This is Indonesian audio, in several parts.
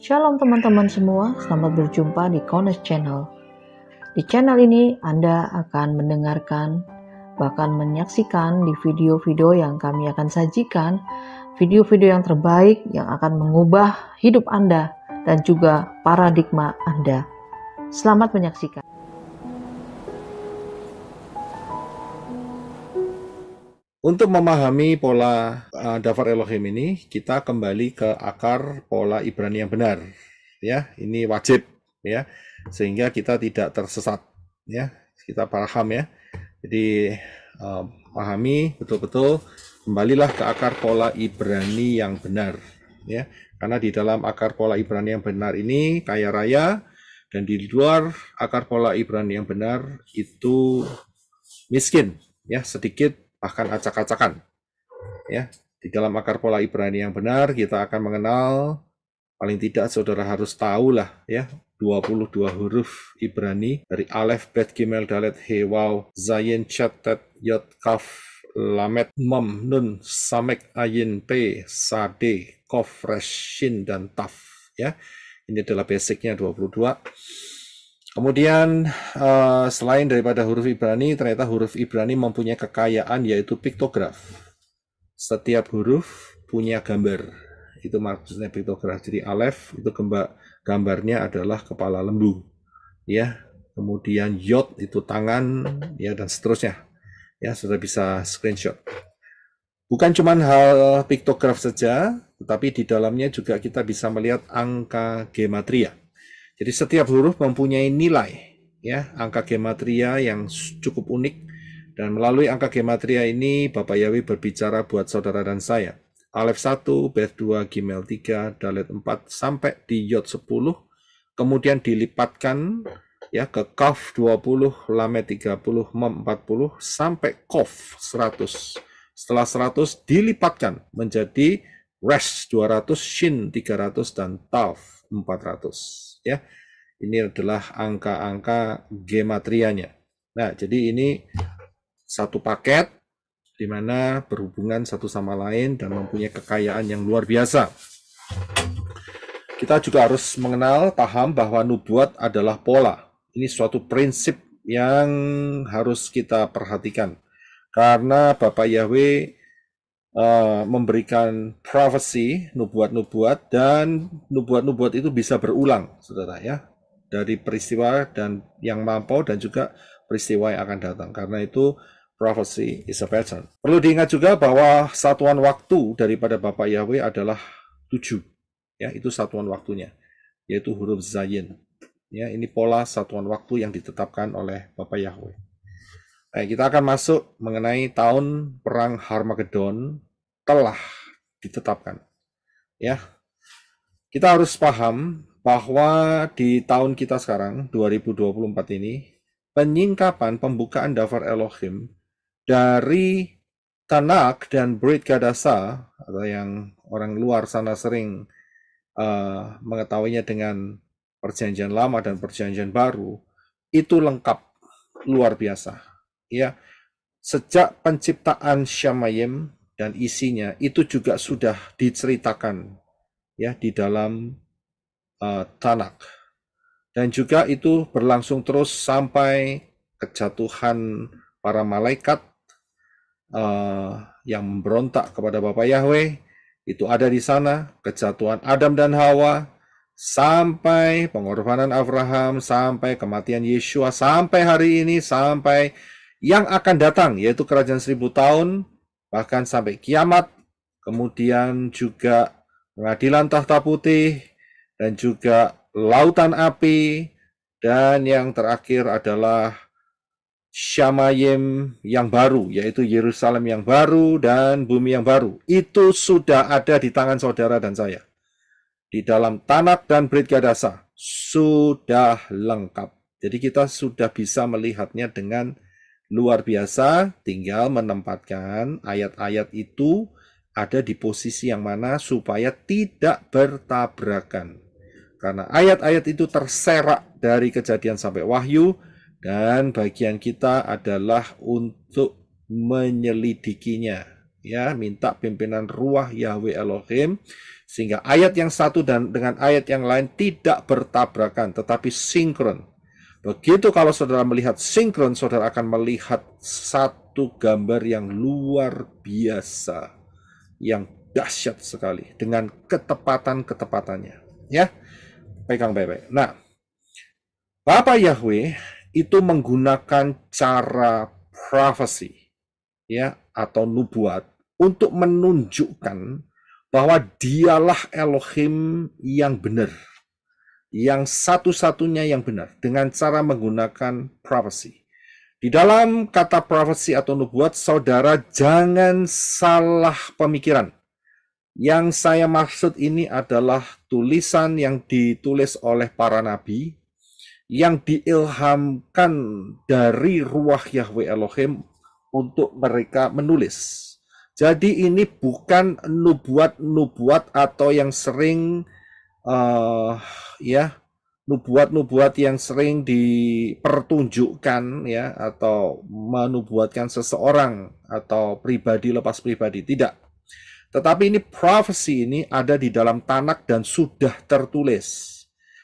Shalom teman-teman semua, selamat berjumpa di Kones Channel. Di channel ini Anda akan mendengarkan bahkan menyaksikan di video-video yang kami akan sajikan, video-video yang terbaik yang akan mengubah hidup Anda dan juga paradigma Anda. Selamat menyaksikan. Untuk memahami pola uh, eh, Davar Elohim ini, kita kembali ke akar pola Ibrani yang benar. Ya, ini wajib ya, sehingga kita tidak tersesat. Ya, kita paham ya. Jadi uh, pahami betul-betul kembalilah ke akar pola Ibrani yang benar. Ya, karena di dalam akar pola Ibrani yang benar ini kaya raya dan di luar akar pola Ibrani yang benar itu miskin. Ya, sedikit bahkan acak-acakan. Ya, di dalam akar pola Ibrani yang benar kita akan mengenal paling tidak saudara harus tahu lah ya 22 huruf Ibrani dari Alef, Bet, Gimel, Dalet, He, Waw, Zayin, Chatet, Yod, Kaf, Lamet, Mem, Nun, Samek, Ayin, P, Sade, Kof, shin dan Taf. Ya, ini adalah basicnya 22. Kemudian uh, selain daripada huruf Ibrani, ternyata huruf Ibrani mempunyai kekayaan yaitu piktograf. Setiap huruf punya gambar. Itu maksudnya piktograf. Jadi alef itu gambar gambarnya adalah kepala lembu. Ya. Kemudian yod itu tangan ya dan seterusnya. Ya, sudah bisa screenshot. Bukan cuma hal piktograf saja, tetapi di dalamnya juga kita bisa melihat angka gematria jadi setiap huruf mempunyai nilai, ya, angka gematria yang cukup unik dan melalui angka gematria ini Bapak Yawi berbicara buat saudara dan saya. Alef 1, Beth 2, Gimel 3, Dalet 4 sampai di Yod 10 kemudian dilipatkan ya ke Kaf 20, Lame 30, Mem 40 sampai Kof 100. Setelah 100 dilipatkan menjadi Res 200, Shin 300 dan Taf 400 ya. Ini adalah angka-angka gematrianya. Nah, jadi ini satu paket di mana berhubungan satu sama lain dan mempunyai kekayaan yang luar biasa. Kita juga harus mengenal, paham bahwa nubuat adalah pola. Ini suatu prinsip yang harus kita perhatikan. Karena Bapak Yahweh uh, memberikan privacy nubuat-nubuat dan nubuat-nubuat itu bisa berulang, Saudara ya. Dari peristiwa dan yang mampu dan juga peristiwa yang akan datang. Karena itu prophecy is a pattern. Perlu diingat juga bahwa satuan waktu daripada Bapak Yahweh adalah tujuh. Ya, itu satuan waktunya, yaitu huruf Zayin. Ya, ini pola satuan waktu yang ditetapkan oleh Bapak Yahweh kita akan masuk mengenai tahun perang Harmagedon telah ditetapkan. Ya. Kita harus paham bahwa di tahun kita sekarang 2024 ini penyingkapan pembukaan Dafar Elohim dari Tanakh dan Brit Gadasa atau yang orang luar sana sering uh, mengetahuinya dengan perjanjian lama dan perjanjian baru itu lengkap luar biasa ya sejak penciptaan Syamayim dan isinya itu juga sudah diceritakan ya di dalam uh, eh, Tanak dan juga itu berlangsung terus sampai kejatuhan para malaikat uh, yang memberontak kepada Bapak Yahweh itu ada di sana kejatuhan Adam dan Hawa sampai pengorbanan Abraham sampai kematian Yesus sampai hari ini sampai yang akan datang, yaitu kerajaan seribu tahun, bahkan sampai kiamat, kemudian juga pengadilan tahta putih, dan juga lautan api, dan yang terakhir adalah Syamayim yang baru, yaitu Yerusalem yang baru dan bumi yang baru. Itu sudah ada di tangan saudara dan saya. Di dalam Tanak dan berit Gadasa. Sudah lengkap. Jadi kita sudah bisa melihatnya dengan luar biasa, tinggal menempatkan ayat-ayat itu ada di posisi yang mana supaya tidak bertabrakan. Karena ayat-ayat itu terserak dari kejadian sampai wahyu, dan bagian kita adalah untuk menyelidikinya. Ya, minta pimpinan ruah Yahweh Elohim sehingga ayat yang satu dan dengan ayat yang lain tidak bertabrakan tetapi sinkron Begitu kalau saudara melihat sinkron, saudara akan melihat satu gambar yang luar biasa, yang dahsyat sekali dengan ketepatan-ketepatannya. Ya, pegang baik-baik. Nah, Bapak Yahweh itu menggunakan cara prophecy, ya, atau nubuat untuk menunjukkan bahwa dialah Elohim yang benar yang satu-satunya yang benar dengan cara menggunakan prophecy. Di dalam kata prophecy atau nubuat, saudara jangan salah pemikiran. Yang saya maksud ini adalah tulisan yang ditulis oleh para nabi yang diilhamkan dari ruah Yahweh Elohim untuk mereka menulis. Jadi ini bukan nubuat-nubuat atau yang sering uh, ya nubuat-nubuat yang sering dipertunjukkan ya atau menubuatkan seseorang atau pribadi lepas pribadi tidak. Tetapi ini profesi ini ada di dalam tanak dan sudah tertulis.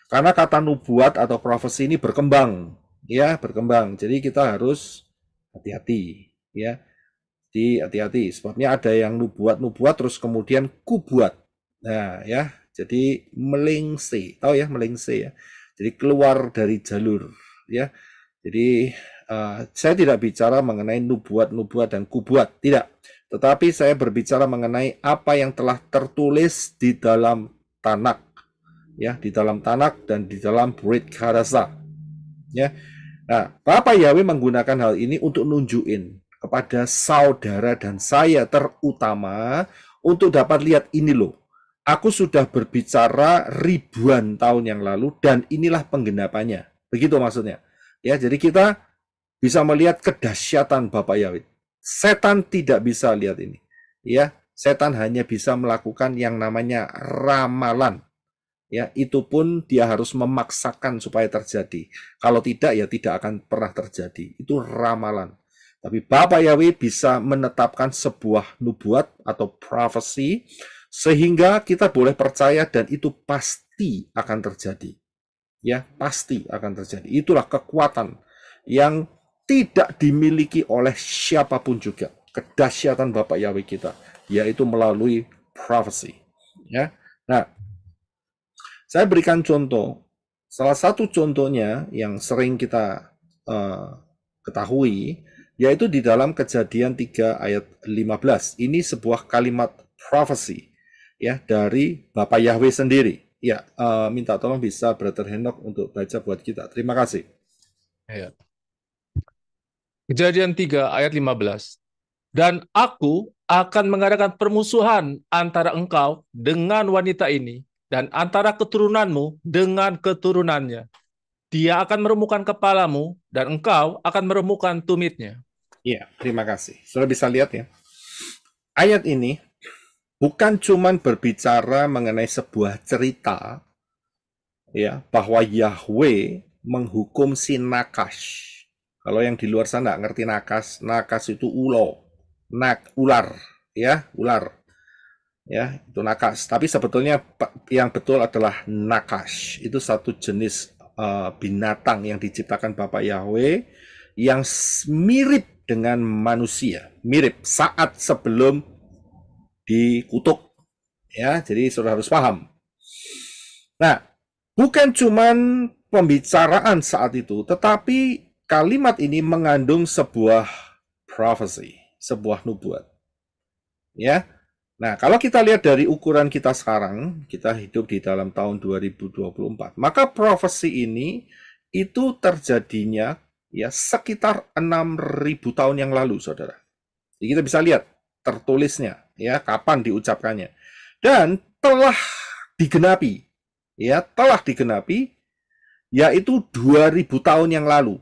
Karena kata nubuat atau profesi ini berkembang, ya, berkembang. Jadi kita harus hati-hati, ya. hati-hati sebabnya ada yang nubuat-nubuat terus kemudian kubuat. Nah, ya, jadi melingsi tahu ya melingsi ya. Jadi keluar dari jalur ya. Jadi uh, saya tidak bicara mengenai nubuat-nubuat dan kubuat, tidak. Tetapi saya berbicara mengenai apa yang telah tertulis di dalam Tanak ya, di dalam Tanak dan di dalam Brit Karasa. Ya. Nah, Bapak Yahweh menggunakan hal ini untuk nunjukin kepada saudara dan saya terutama untuk dapat lihat ini loh Aku sudah berbicara ribuan tahun yang lalu dan inilah penggenapannya. Begitu maksudnya. Ya, jadi kita bisa melihat kedahsyatan Bapak Yahweh. Setan tidak bisa lihat ini. Ya, setan hanya bisa melakukan yang namanya ramalan. Ya, itu pun dia harus memaksakan supaya terjadi. Kalau tidak ya tidak akan pernah terjadi. Itu ramalan. Tapi Bapak Yahweh bisa menetapkan sebuah nubuat atau prophecy sehingga kita boleh percaya dan itu pasti akan terjadi. Ya, pasti akan terjadi. Itulah kekuatan yang tidak dimiliki oleh siapapun juga. Kedahsyatan Bapak Yahweh kita, yaitu melalui prophecy. Ya. Nah, saya berikan contoh. Salah satu contohnya yang sering kita uh, ketahui yaitu di dalam Kejadian 3 ayat 15. Ini sebuah kalimat prophecy ya dari Bapak Yahweh sendiri. Ya, uh, minta tolong bisa Brother Henok untuk baca buat kita. Terima kasih. Ya. Kejadian 3 ayat 15. Dan aku akan mengadakan permusuhan antara engkau dengan wanita ini dan antara keturunanmu dengan keturunannya. Dia akan meremukan kepalamu dan engkau akan meremukan tumitnya. Iya, terima kasih. Sudah bisa lihat ya. Ayat ini bukan cuman berbicara mengenai sebuah cerita ya bahwa Yahweh menghukum si nakas. Kalau yang di luar sana ngerti nakas, nakas itu ulo, nak ular, ya ular, ya itu nakas. Tapi sebetulnya yang betul adalah nakas. Itu satu jenis uh, binatang yang diciptakan Bapak Yahweh yang mirip dengan manusia, mirip saat sebelum dikutuk. Ya, jadi saudara harus paham. Nah, bukan cuman pembicaraan saat itu, tetapi kalimat ini mengandung sebuah prophecy, sebuah nubuat. Ya. Nah, kalau kita lihat dari ukuran kita sekarang, kita hidup di dalam tahun 2024, maka profesi ini itu terjadinya ya sekitar 6000 tahun yang lalu, Saudara. Jadi kita bisa lihat tertulisnya ya kapan diucapkannya dan telah digenapi ya telah digenapi yaitu 2000 tahun yang lalu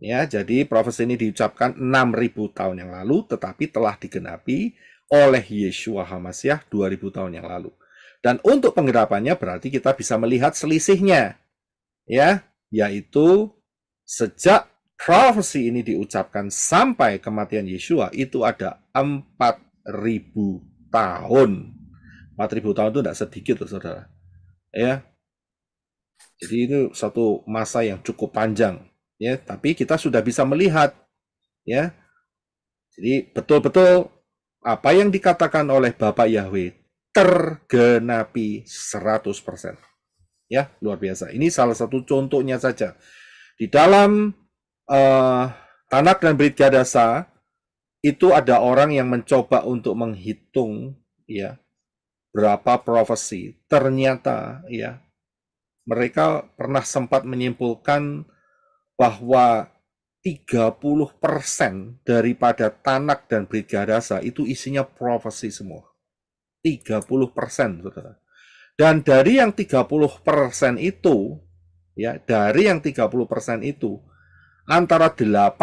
ya jadi profesi ini diucapkan 6000 tahun yang lalu tetapi telah digenapi oleh Yeshua Hamasyah 2000 tahun yang lalu dan untuk penggenapannya berarti kita bisa melihat selisihnya ya yaitu sejak profesi ini diucapkan sampai kematian Yeshua itu ada Ribu tahun. empat ribu tahun itu tidak sedikit loh saudara. Ya. Jadi itu satu masa yang cukup panjang. Ya, tapi kita sudah bisa melihat ya. Jadi betul-betul apa yang dikatakan oleh Bapak Yahweh tergenapi 100%. Ya, luar biasa. Ini salah satu contohnya saja. Di dalam uh, eh, Tanak dan Berit Gadasa itu ada orang yang mencoba untuk menghitung ya berapa profesi. Ternyata ya mereka pernah sempat menyimpulkan bahwa 30% daripada Tanak dan brigadasa itu isinya profesi semua. 30% Saudara. Dan dari yang 30% itu ya, dari yang 30% itu antara 85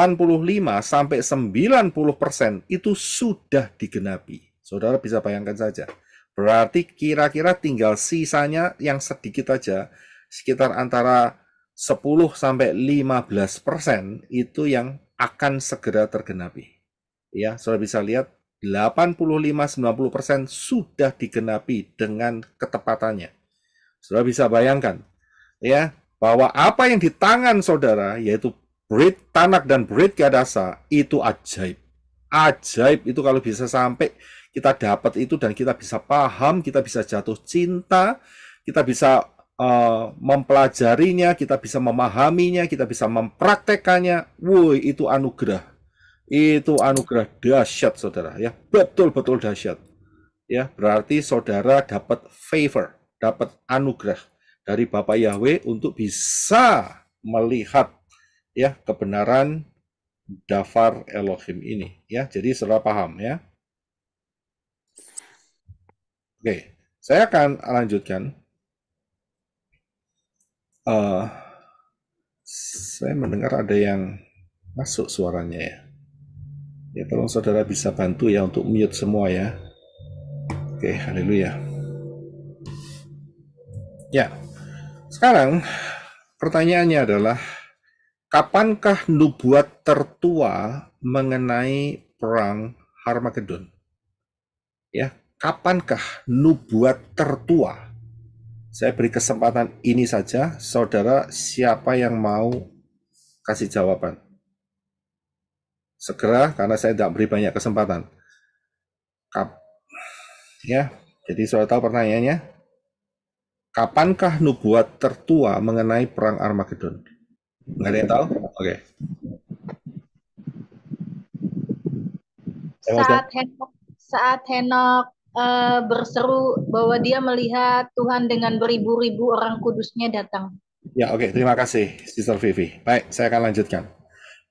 sampai 90% persen itu sudah digenapi. Saudara bisa bayangkan saja. Berarti kira-kira tinggal sisanya yang sedikit aja sekitar antara 10 sampai 15% persen itu yang akan segera tergenapi. Ya, Saudara bisa lihat 85-90% sudah digenapi dengan ketepatannya. Saudara bisa bayangkan ya bahwa apa yang di tangan saudara yaitu Breed Tanak dan Breed Kadasa itu ajaib. Ajaib itu kalau bisa sampai kita dapat itu dan kita bisa paham, kita bisa jatuh cinta, kita bisa uh, mempelajarinya, kita bisa memahaminya, kita bisa mempraktekannya. Woi, itu anugerah. Itu anugerah dahsyat saudara ya. Betul-betul dahsyat. Ya, berarti saudara dapat favor, dapat anugerah dari Bapak Yahweh untuk bisa melihat ya kebenaran dafar Elohim ini ya. Jadi sudah paham ya. Oke, saya akan lanjutkan. Uh, saya mendengar ada yang masuk suaranya ya. Ya tolong saudara bisa bantu ya untuk mute semua ya. Oke, haleluya. Ya. Sekarang pertanyaannya adalah kapankah nubuat tertua mengenai perang Harmagedon? Ya, kapankah nubuat tertua? Saya beri kesempatan ini saja, saudara siapa yang mau kasih jawaban. Segera, karena saya tidak beri banyak kesempatan. Kap, ya, jadi saudara tahu pertanyaannya? Kapankah nubuat tertua mengenai perang Armageddon? Nggak ada yang tahu? Oke. Okay. Eh, saat Henok, saat Henok uh, berseru bahwa dia melihat Tuhan dengan beribu-ribu orang kudusnya datang. Ya, oke. Okay. Terima kasih, Sister Vivi. Baik, saya akan lanjutkan.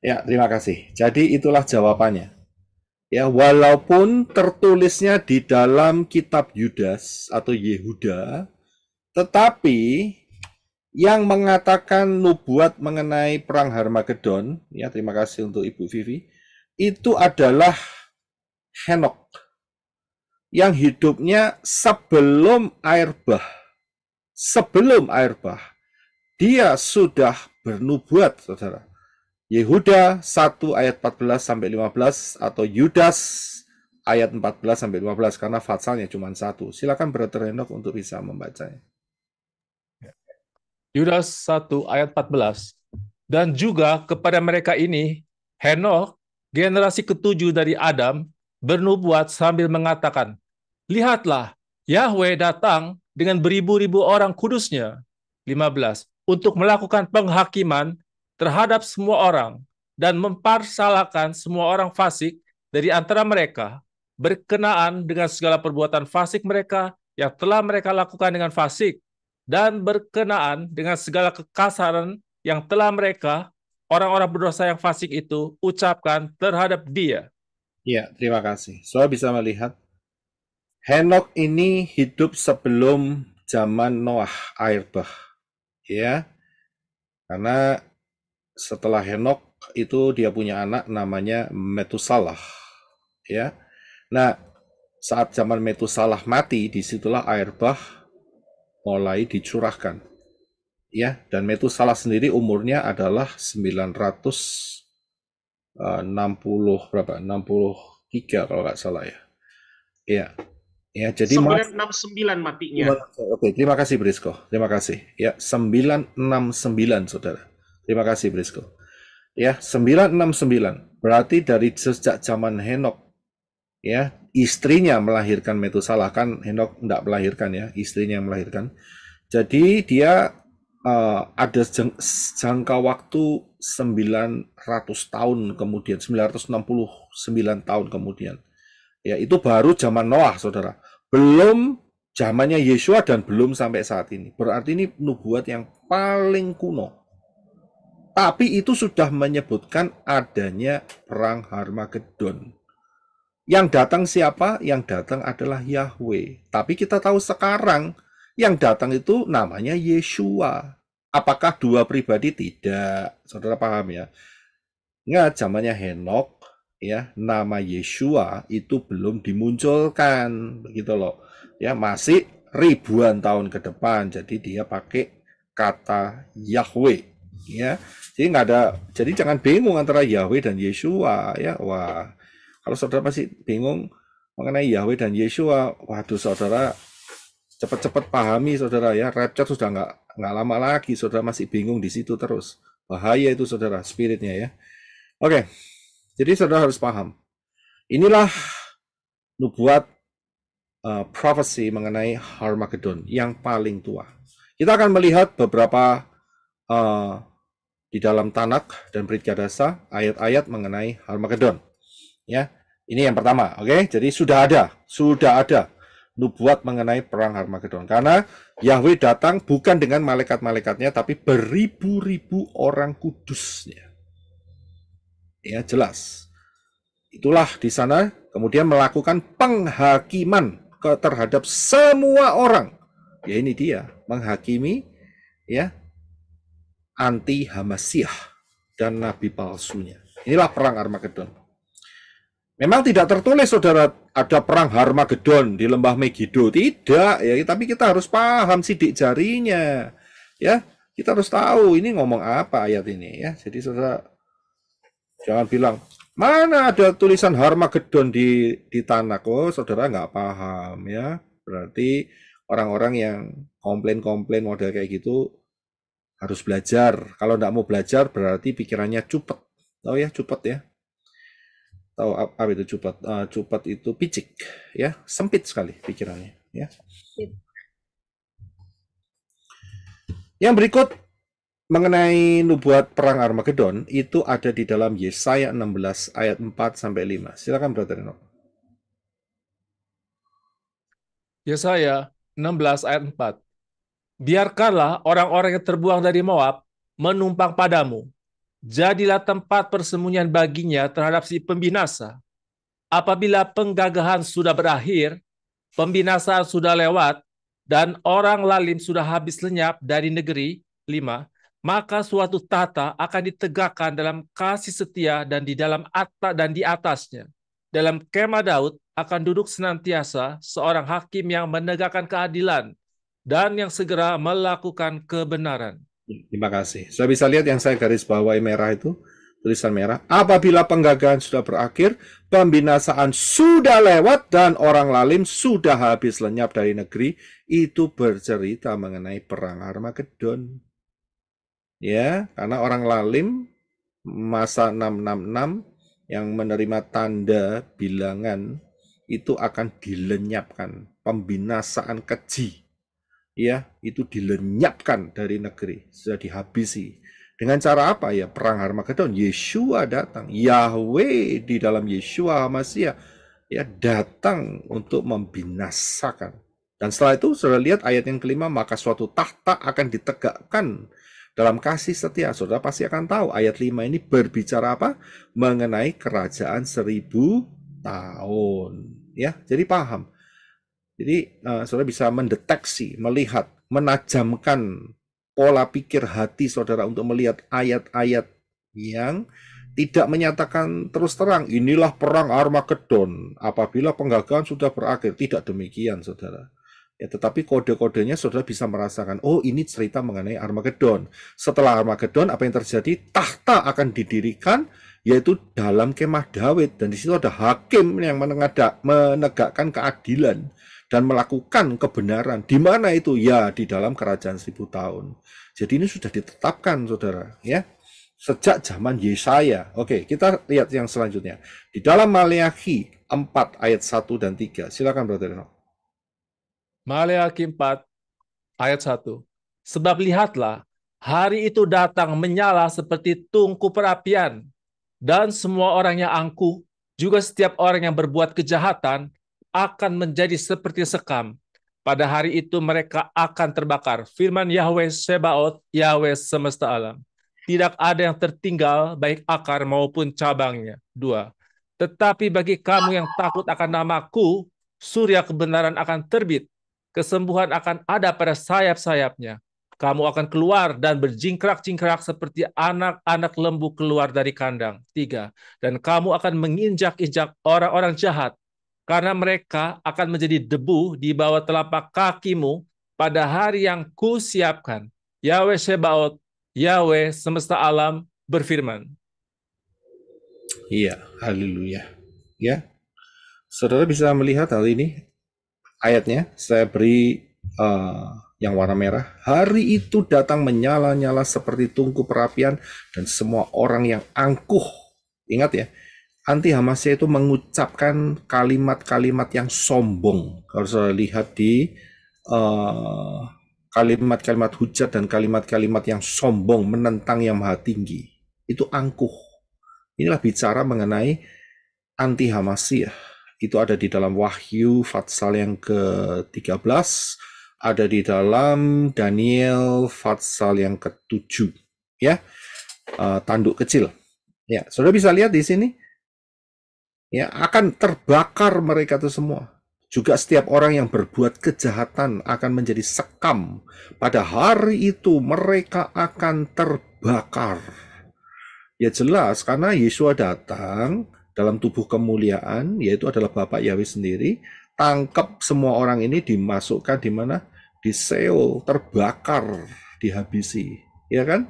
Ya, terima kasih. Jadi itulah jawabannya. Ya, walaupun tertulisnya di dalam kitab Yudas atau Yehuda, tetapi yang mengatakan nubuat mengenai perang Harmagedon, ya terima kasih untuk Ibu Vivi, itu adalah Henok yang hidupnya sebelum air bah. Sebelum air bah, dia sudah bernubuat, Saudara. Yehuda 1 ayat 14 sampai 15 atau Yudas ayat 14 sampai 15 karena fatsalnya cuma satu. Silakan Brother untuk bisa membacanya. Yudas 1 ayat 14. Dan juga kepada mereka ini, Henok, generasi ketujuh dari Adam, bernubuat sambil mengatakan, Lihatlah, Yahweh datang dengan beribu-ribu orang kudusnya. 15. Untuk melakukan penghakiman terhadap semua orang dan memparsalakan semua orang fasik dari antara mereka berkenaan dengan segala perbuatan fasik mereka yang telah mereka lakukan dengan fasik dan berkenaan dengan segala kekasaran yang telah mereka, orang-orang berdosa yang fasik itu, ucapkan terhadap dia. Ya, terima kasih. Saudara bisa melihat, Henok ini hidup sebelum zaman Noah, air bah. Ya, karena setelah Henok itu dia punya anak namanya Metusalah. Ya, nah saat zaman Metusalah mati, disitulah Airbah mulai dicurahkan. Ya, dan Metusalah sendiri umurnya adalah 960 eh, berapa? 63 kalau nggak salah ya. Ya. Ya, jadi 969 matinya. Oke, terima kasih Brisco. Terima kasih. Ya, 969 Saudara. Terima kasih Brisco. Ya, 969. Berarti dari sejak zaman Henok ya istrinya melahirkan Metusalah kan Henok tidak melahirkan ya istrinya yang melahirkan jadi dia uh, ada jang, jangka waktu 900 tahun kemudian 969 tahun kemudian ya itu baru zaman Noah saudara belum zamannya Yeshua dan belum sampai saat ini berarti ini nubuat yang paling kuno tapi itu sudah menyebutkan adanya perang Harmagedon yang datang siapa? Yang datang adalah Yahweh. Tapi kita tahu sekarang yang datang itu namanya Yeshua. Apakah dua pribadi? Tidak. Saudara paham ya? Nggak, zamannya Henok, ya nama Yeshua itu belum dimunculkan begitu loh ya masih ribuan tahun ke depan jadi dia pakai kata Yahweh ya jadi nggak ada jadi jangan bingung antara Yahweh dan Yeshua ya wah kalau saudara masih bingung mengenai Yahweh dan Yeshua, waduh saudara cepat-cepat pahami saudara ya, rapture sudah nggak nggak lama lagi, saudara masih bingung di situ terus. Bahaya itu saudara, spiritnya ya. Oke, jadi saudara harus paham. Inilah nubuat uh, prophecy mengenai Harmageddon yang paling tua. Kita akan melihat beberapa uh, di dalam Tanak dan Brit ayat-ayat mengenai Harmageddon. Ya, ini yang pertama, oke? Okay? Jadi sudah ada, sudah ada nubuat mengenai perang Armageddon. Karena Yahweh datang bukan dengan malaikat-malaikatnya, tapi beribu-ribu orang kudusnya. Ya, jelas. Itulah di sana kemudian melakukan penghakiman terhadap semua orang. Ya ini dia, menghakimi ya anti Hamasiah dan nabi palsunya. Inilah perang Armageddon. Memang tidak tertulis saudara ada perang Harmagedon di lembah Megiddo tidak ya tapi kita harus paham sidik jarinya ya kita harus tahu ini ngomong apa ayat ini ya jadi saudara jangan bilang mana ada tulisan Harmagedon di di tanah oh saudara nggak paham ya berarti orang-orang yang komplain-komplain model kayak gitu harus belajar kalau nggak mau belajar berarti pikirannya cupet tahu ya cupet ya tahu apa itu cupat uh, cupat itu picik ya sempit sekali pikirannya ya yang berikut mengenai nubuat perang Armageddon itu ada di dalam Yesaya 16 ayat 4 sampai 5 silakan brother Eno Yesaya 16 ayat 4 biarkanlah orang-orang yang terbuang dari Moab menumpang padamu jadilah tempat persembunyian baginya terhadap si pembinasa. Apabila penggagahan sudah berakhir, pembinasaan sudah lewat, dan orang lalim sudah habis lenyap dari negeri, lima, maka suatu tata akan ditegakkan dalam kasih setia dan di dalam atta dan di atasnya. Dalam kema Daud akan duduk senantiasa seorang hakim yang menegakkan keadilan dan yang segera melakukan kebenaran. Terima kasih. Saya bisa lihat yang saya garis bawahi merah itu, tulisan merah. Apabila penggagaan sudah berakhir, pembinasaan sudah lewat dan orang lalim sudah habis lenyap dari negeri, itu bercerita mengenai perang Armageddon. Ya, karena orang lalim masa 666 yang menerima tanda bilangan itu akan dilenyapkan pembinasaan kecil ya itu dilenyapkan dari negeri sudah dihabisi dengan cara apa ya perang Armageddon. Yeshua datang Yahweh di dalam Yeshua Masia ya datang untuk membinasakan dan setelah itu sudah lihat ayat yang kelima maka suatu tahta akan ditegakkan dalam kasih setia saudara pasti akan tahu ayat lima ini berbicara apa mengenai kerajaan seribu tahun ya jadi paham jadi uh, saudara bisa mendeteksi, melihat, menajamkan pola pikir hati saudara untuk melihat ayat-ayat yang tidak menyatakan terus terang inilah perang Armageddon apabila penggagalan sudah berakhir tidak demikian saudara ya tetapi kode-kodenya saudara bisa merasakan oh ini cerita mengenai Armageddon setelah Armageddon apa yang terjadi tahta akan didirikan yaitu dalam kemah Dawid dan di situ ada hakim yang menegakkan keadilan dan melakukan kebenaran. Di mana itu? Ya, di dalam kerajaan seribu tahun. Jadi ini sudah ditetapkan, saudara. Ya, sejak zaman Yesaya. Oke, kita lihat yang selanjutnya. Di dalam Maleakhi 4 ayat 1 dan 3. Silakan Brother Enoch. Maleakhi 4 ayat 1. Sebab lihatlah, hari itu datang menyala seperti tungku perapian, dan semua orang yang angkuh, juga setiap orang yang berbuat kejahatan, akan menjadi seperti sekam. Pada hari itu mereka akan terbakar. Firman Yahweh Sebaot, Yahweh semesta alam. Tidak ada yang tertinggal, baik akar maupun cabangnya. Dua. Tetapi bagi kamu yang takut akan namaku, surya kebenaran akan terbit. Kesembuhan akan ada pada sayap-sayapnya. Kamu akan keluar dan berjingkrak-jingkrak seperti anak-anak lembu keluar dari kandang. Tiga. Dan kamu akan menginjak-injak orang-orang jahat karena mereka akan menjadi debu di bawah telapak kakimu pada hari yang kusiapkan. Yahweh Sebaot, Yahweh semesta alam berfirman. Iya, haleluya. Ya. Saudara bisa melihat hal ini ayatnya. Saya beri uh, yang warna merah. Hari itu datang menyala-nyala seperti tungku perapian dan semua orang yang angkuh. Ingat ya, anti Hamasnya itu mengucapkan kalimat-kalimat yang sombong. Kalau saya lihat di eh, kalimat-kalimat uh, hujat dan kalimat-kalimat yang sombong menentang yang maha tinggi, itu angkuh. Inilah bicara mengenai anti Hamasiyah. Itu ada di dalam Wahyu Fatsal yang ke-13, ada di dalam Daniel Fatsal yang ke-7, ya. Uh, tanduk kecil. Ya, sudah bisa lihat di sini ya akan terbakar mereka itu semua. Juga setiap orang yang berbuat kejahatan akan menjadi sekam. Pada hari itu mereka akan terbakar. Ya jelas, karena Yesus datang dalam tubuh kemuliaan, yaitu adalah Bapak Yahweh sendiri, tangkap semua orang ini dimasukkan di mana? Di Seoul terbakar, dihabisi. Ya kan?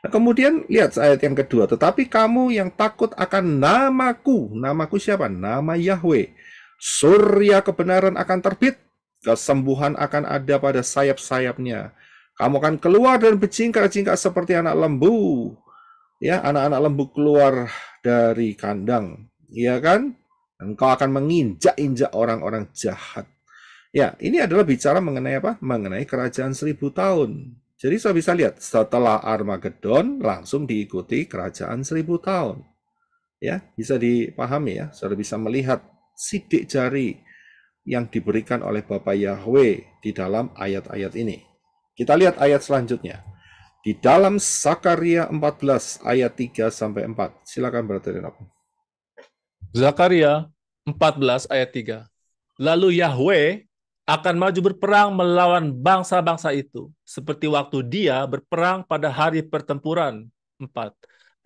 Nah, kemudian lihat ayat yang kedua, tetapi kamu yang takut akan namaku, namaku siapa? Nama Yahweh. Surya kebenaran akan terbit, kesembuhan akan ada pada sayap-sayapnya. Kamu akan keluar dan berjingkak-jingkak seperti anak lembu. Ya, anak-anak lembu keluar dari kandang, iya kan? Engkau akan menginjak-injak orang-orang jahat. Ya, ini adalah bicara mengenai apa? Mengenai kerajaan seribu tahun. Jadi saya bisa lihat setelah Armageddon langsung diikuti kerajaan seribu tahun. Ya, bisa dipahami ya. Saudara bisa melihat sidik jari yang diberikan oleh Bapak Yahweh di dalam ayat-ayat ini. Kita lihat ayat selanjutnya. Di dalam Zakaria 14 ayat 3 sampai 4. Silakan berterima Renok. Zakaria 14 ayat 3. Lalu Yahweh akan maju berperang melawan bangsa-bangsa itu, seperti waktu dia berperang pada hari pertempuran. 4.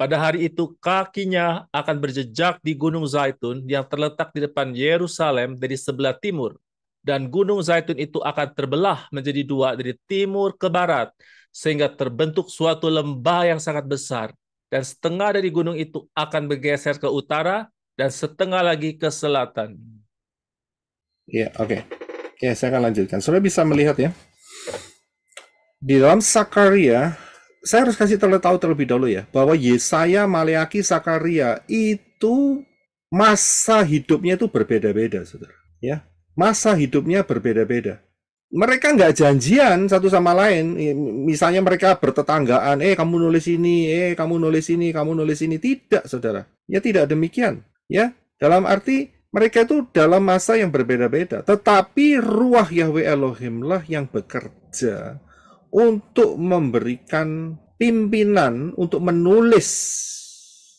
Pada hari itu kakinya akan berjejak di Gunung Zaitun yang terletak di depan Yerusalem dari sebelah timur. Dan Gunung Zaitun itu akan terbelah menjadi dua dari timur ke barat, sehingga terbentuk suatu lembah yang sangat besar. Dan setengah dari gunung itu akan bergeser ke utara dan setengah lagi ke selatan. Ya, yeah, oke. Okay. Oke, saya akan lanjutkan. Saudara bisa melihat ya. Di dalam Sakaria, saya harus kasih tahu terlebih dahulu ya, bahwa Yesaya, Maleaki, Sakaria itu masa hidupnya itu berbeda-beda, saudara. Ya, masa hidupnya berbeda-beda mereka nggak janjian satu sama lain. Misalnya mereka bertetanggaan, eh kamu nulis ini, eh kamu nulis ini, kamu nulis ini. Tidak, saudara. Ya tidak demikian. Ya, dalam arti mereka itu dalam masa yang berbeda-beda. Tetapi ruah Yahweh Elohim lah yang bekerja untuk memberikan pimpinan untuk menulis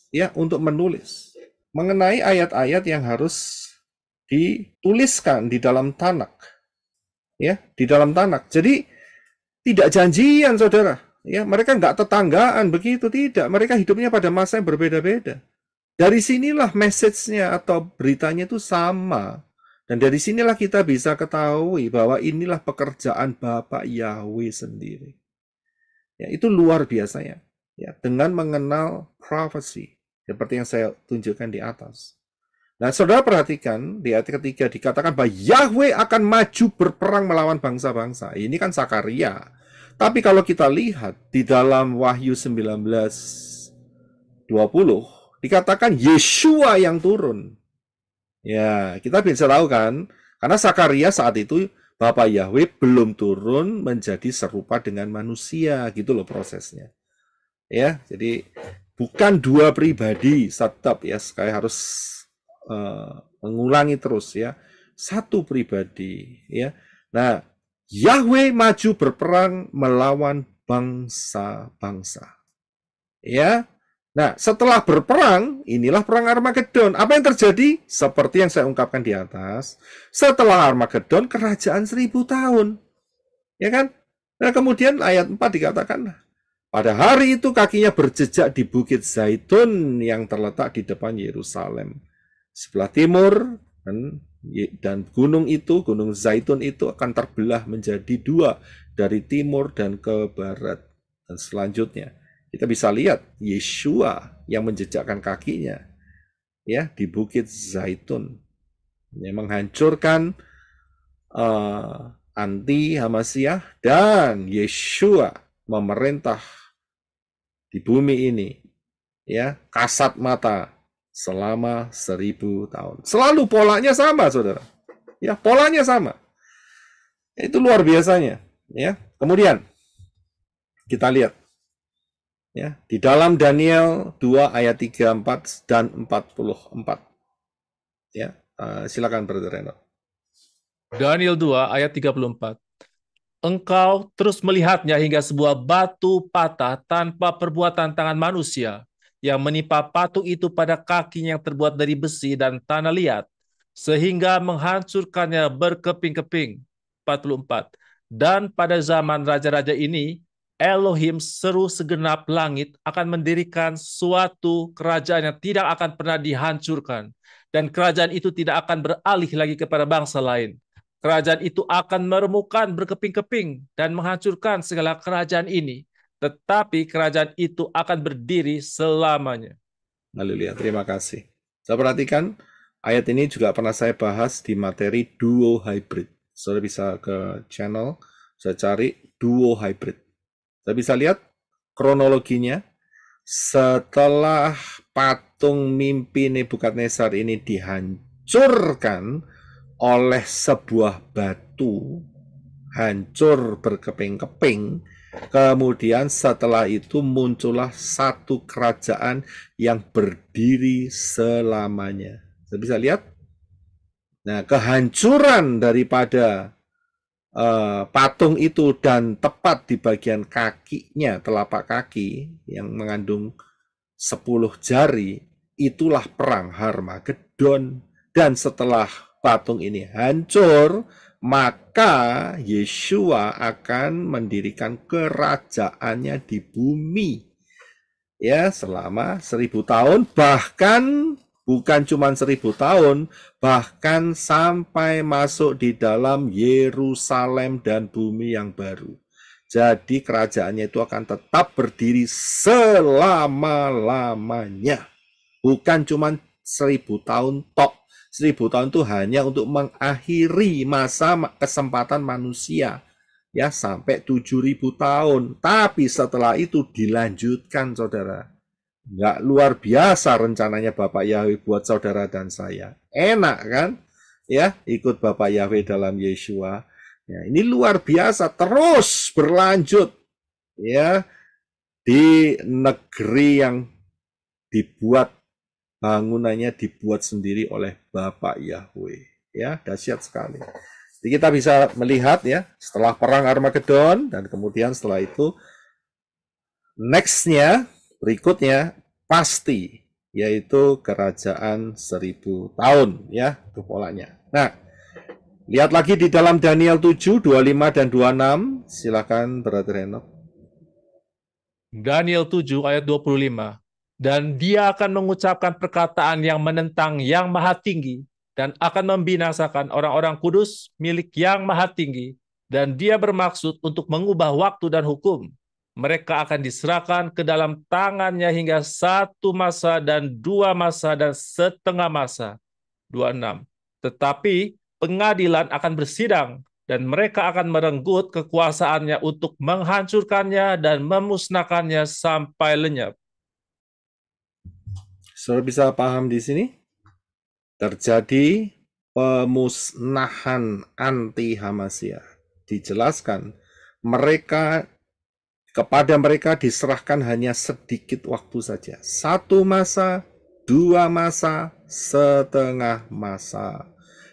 ya untuk menulis mengenai ayat-ayat yang harus dituliskan di dalam tanak ya di dalam tanak jadi tidak janjian saudara ya mereka nggak tetanggaan begitu tidak mereka hidupnya pada masa yang berbeda-beda dari sinilah message-nya atau beritanya itu sama. Dan dari sinilah kita bisa ketahui bahwa inilah pekerjaan Bapak Yahweh sendiri. Ya, itu luar biasanya. Ya, dengan mengenal prophecy seperti yang saya tunjukkan di atas. Nah, saudara perhatikan di ayat ketiga dikatakan bahwa Yahweh akan maju berperang melawan bangsa-bangsa. Ini kan Sakaria. Tapi kalau kita lihat di dalam Wahyu 19 20 dikatakan Yeshua yang turun. Ya, kita bisa tahu kan, karena Sakaria saat itu Bapak Yahweh belum turun menjadi serupa dengan manusia, gitu loh prosesnya. Ya, jadi bukan dua pribadi tetap ya, saya harus uh, mengulangi terus ya, satu pribadi ya. Nah, Yahweh maju berperang melawan bangsa-bangsa. Ya, Nah, setelah berperang, inilah perang Armageddon. Apa yang terjadi? Seperti yang saya ungkapkan di atas, setelah Armageddon, kerajaan seribu tahun. Ya kan? Nah, kemudian ayat 4 dikatakan, pada hari itu kakinya berjejak di Bukit Zaitun yang terletak di depan Yerusalem. Sebelah timur dan, dan gunung itu, gunung Zaitun itu akan terbelah menjadi dua dari timur dan ke barat. Dan selanjutnya, kita bisa lihat Yeshua yang menjejakkan kakinya ya di Bukit Zaitun yang menghancurkan uh, anti Hamasiah dan Yeshua memerintah di bumi ini ya kasat mata selama seribu tahun. Selalu polanya sama, saudara. Ya, polanya sama. Itu luar biasanya. Ya, kemudian kita lihat Ya, di dalam Daniel 2 ayat 34 dan 44. Ya, uh, silakan Brother Reno. Daniel 2 ayat 34. Engkau terus melihatnya hingga sebuah batu patah tanpa perbuatan tangan manusia yang menimpa patung itu pada kakinya yang terbuat dari besi dan tanah liat sehingga menghancurkannya berkeping-keping. 44. Dan pada zaman raja-raja ini, Elohim seru segenap langit akan mendirikan suatu kerajaan yang tidak akan pernah dihancurkan. Dan kerajaan itu tidak akan beralih lagi kepada bangsa lain. Kerajaan itu akan meremukan berkeping-keping dan menghancurkan segala kerajaan ini. Tetapi kerajaan itu akan berdiri selamanya. Haleluya, nah, terima kasih. Saya perhatikan ayat ini juga pernah saya bahas di materi duo hybrid. Saudara bisa ke channel, saya cari duo hybrid kita bisa lihat kronologinya. Setelah patung mimpi Nebukadnezar ini dihancurkan oleh sebuah batu, hancur berkeping-keping, Kemudian setelah itu muncullah satu kerajaan yang berdiri selamanya. Kita bisa lihat. Nah, kehancuran daripada Eh, patung itu dan tepat di bagian kakinya telapak kaki yang mengandung 10 jari itulah perang Harmagedon dan setelah patung ini hancur maka Yeshua akan mendirikan kerajaannya di bumi ya selama seribu tahun bahkan bukan cuma seribu tahun, bahkan sampai masuk di dalam Yerusalem dan bumi yang baru. Jadi kerajaannya itu akan tetap berdiri selama-lamanya. Bukan cuma seribu tahun tok. Seribu tahun itu hanya untuk mengakhiri masa kesempatan manusia. Ya, sampai tujuh ribu tahun. Tapi setelah itu dilanjutkan, saudara. Nggak luar biasa rencananya Bapak Yahweh buat saudara dan saya. Enak kan? Ya, ikut Bapak Yahweh dalam Yeshua. Ya, ini luar biasa terus berlanjut ya di negeri yang dibuat bangunannya dibuat sendiri oleh Bapak Yahweh. Ya, dahsyat sekali. Jadi kita bisa melihat ya setelah perang Armageddon dan kemudian setelah itu nextnya Berikutnya pasti yaitu kerajaan seribu tahun ya polanya. Nah, lihat lagi di dalam Daniel 7, 25 dan 26. Silakan Brother Henok. Daniel 7 ayat 25. Dan dia akan mengucapkan perkataan yang menentang yang maha tinggi dan akan membinasakan orang-orang kudus milik yang maha tinggi dan dia bermaksud untuk mengubah waktu dan hukum mereka akan diserahkan ke dalam tangannya hingga satu masa dan dua masa dan setengah masa. 26. Tetapi pengadilan akan bersidang dan mereka akan merenggut kekuasaannya untuk menghancurkannya dan memusnahkannya sampai lenyap. Saudara bisa paham di sini? Terjadi pemusnahan anti Hamasia. Dijelaskan mereka kepada mereka diserahkan hanya sedikit waktu saja. Satu masa, dua masa, setengah masa.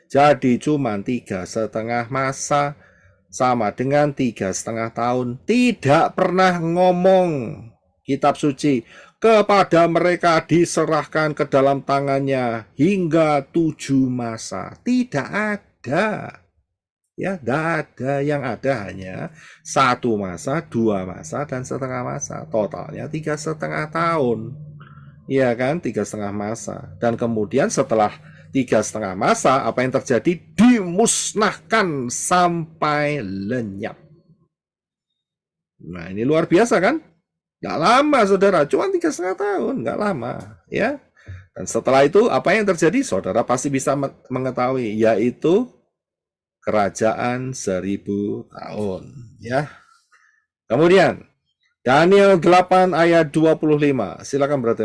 Jadi cuma tiga setengah masa sama dengan tiga setengah tahun. Tidak pernah ngomong kitab suci. Kepada mereka diserahkan ke dalam tangannya hingga tujuh masa. Tidak ada ya nggak ada yang ada hanya satu masa dua masa dan setengah masa totalnya tiga setengah tahun ya kan tiga setengah masa dan kemudian setelah tiga setengah masa apa yang terjadi dimusnahkan sampai lenyap nah ini luar biasa kan nggak lama saudara cuma tiga setengah tahun nggak lama ya dan setelah itu apa yang terjadi saudara pasti bisa mengetahui yaitu kerajaan seribu tahun. Ya. Kemudian Daniel 8 ayat 25. Silakan berarti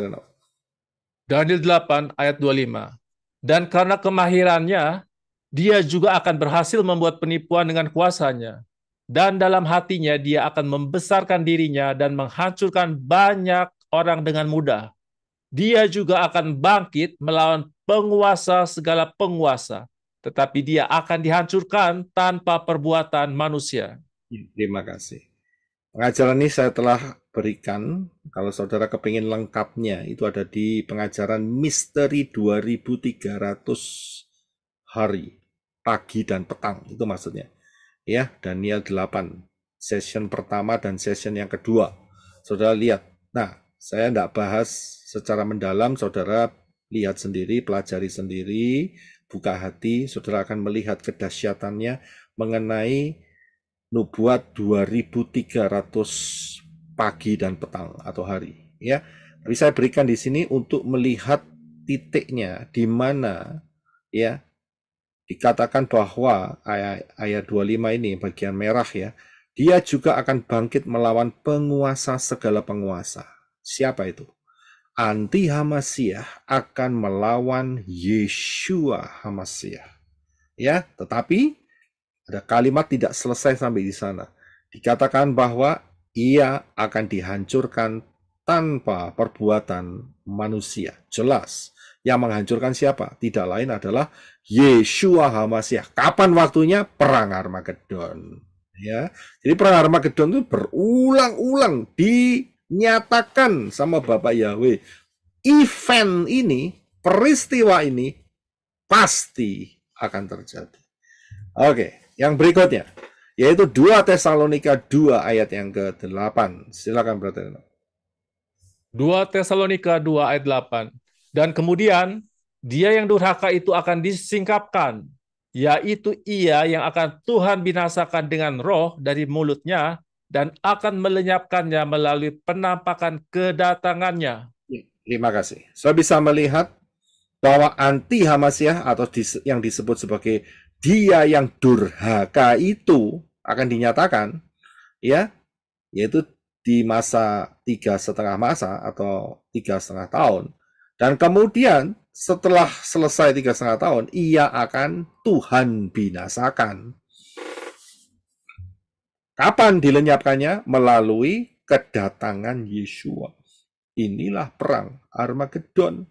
Daniel 8 ayat 25. Dan karena kemahirannya, dia juga akan berhasil membuat penipuan dengan kuasanya. Dan dalam hatinya dia akan membesarkan dirinya dan menghancurkan banyak orang dengan mudah. Dia juga akan bangkit melawan penguasa segala penguasa tetapi dia akan dihancurkan tanpa perbuatan manusia. Ya, terima kasih. Pengajaran ini saya telah berikan, kalau saudara kepingin lengkapnya, itu ada di pengajaran Misteri 2300 hari, pagi dan petang, itu maksudnya. Ya, Daniel 8, session pertama dan session yang kedua. Saudara lihat, nah saya tidak bahas secara mendalam, saudara lihat sendiri, pelajari sendiri, buka hati, saudara akan melihat kedahsyatannya mengenai nubuat 2300 pagi dan petang atau hari. Ya, tapi saya berikan di sini untuk melihat titiknya di mana ya dikatakan bahwa ayat, ayat 25 ini bagian merah ya dia juga akan bangkit melawan penguasa segala penguasa siapa itu anti Hamasiah akan melawan Yeshua Hamasiah. Ya, tetapi ada kalimat tidak selesai sampai di sana. Dikatakan bahwa ia akan dihancurkan tanpa perbuatan manusia. Jelas, yang menghancurkan siapa? Tidak lain adalah Yeshua Hamasiah. Kapan waktunya? Perang Armageddon, Ya, jadi perang Armageddon itu berulang-ulang di nyatakan sama Bapak Yahweh, event ini, peristiwa ini pasti akan terjadi. Oke, yang berikutnya yaitu 2 Tesalonika 2 ayat yang ke-8. Silakan Brother 2 Tesalonika 2 ayat 8. Dan kemudian dia yang durhaka itu akan disingkapkan, yaitu ia yang akan Tuhan binasakan dengan roh dari mulutnya dan akan melenyapkannya melalui penampakan kedatangannya. Ya, terima kasih. Saya bisa melihat bahwa anti Hamasiah atau yang disebut sebagai dia yang durhaka itu akan dinyatakan ya yaitu di masa tiga setengah masa atau tiga setengah tahun dan kemudian setelah selesai tiga setengah tahun ia akan Tuhan binasakan Kapan dilenyapkannya? Melalui kedatangan Yeshua. Inilah perang Armageddon.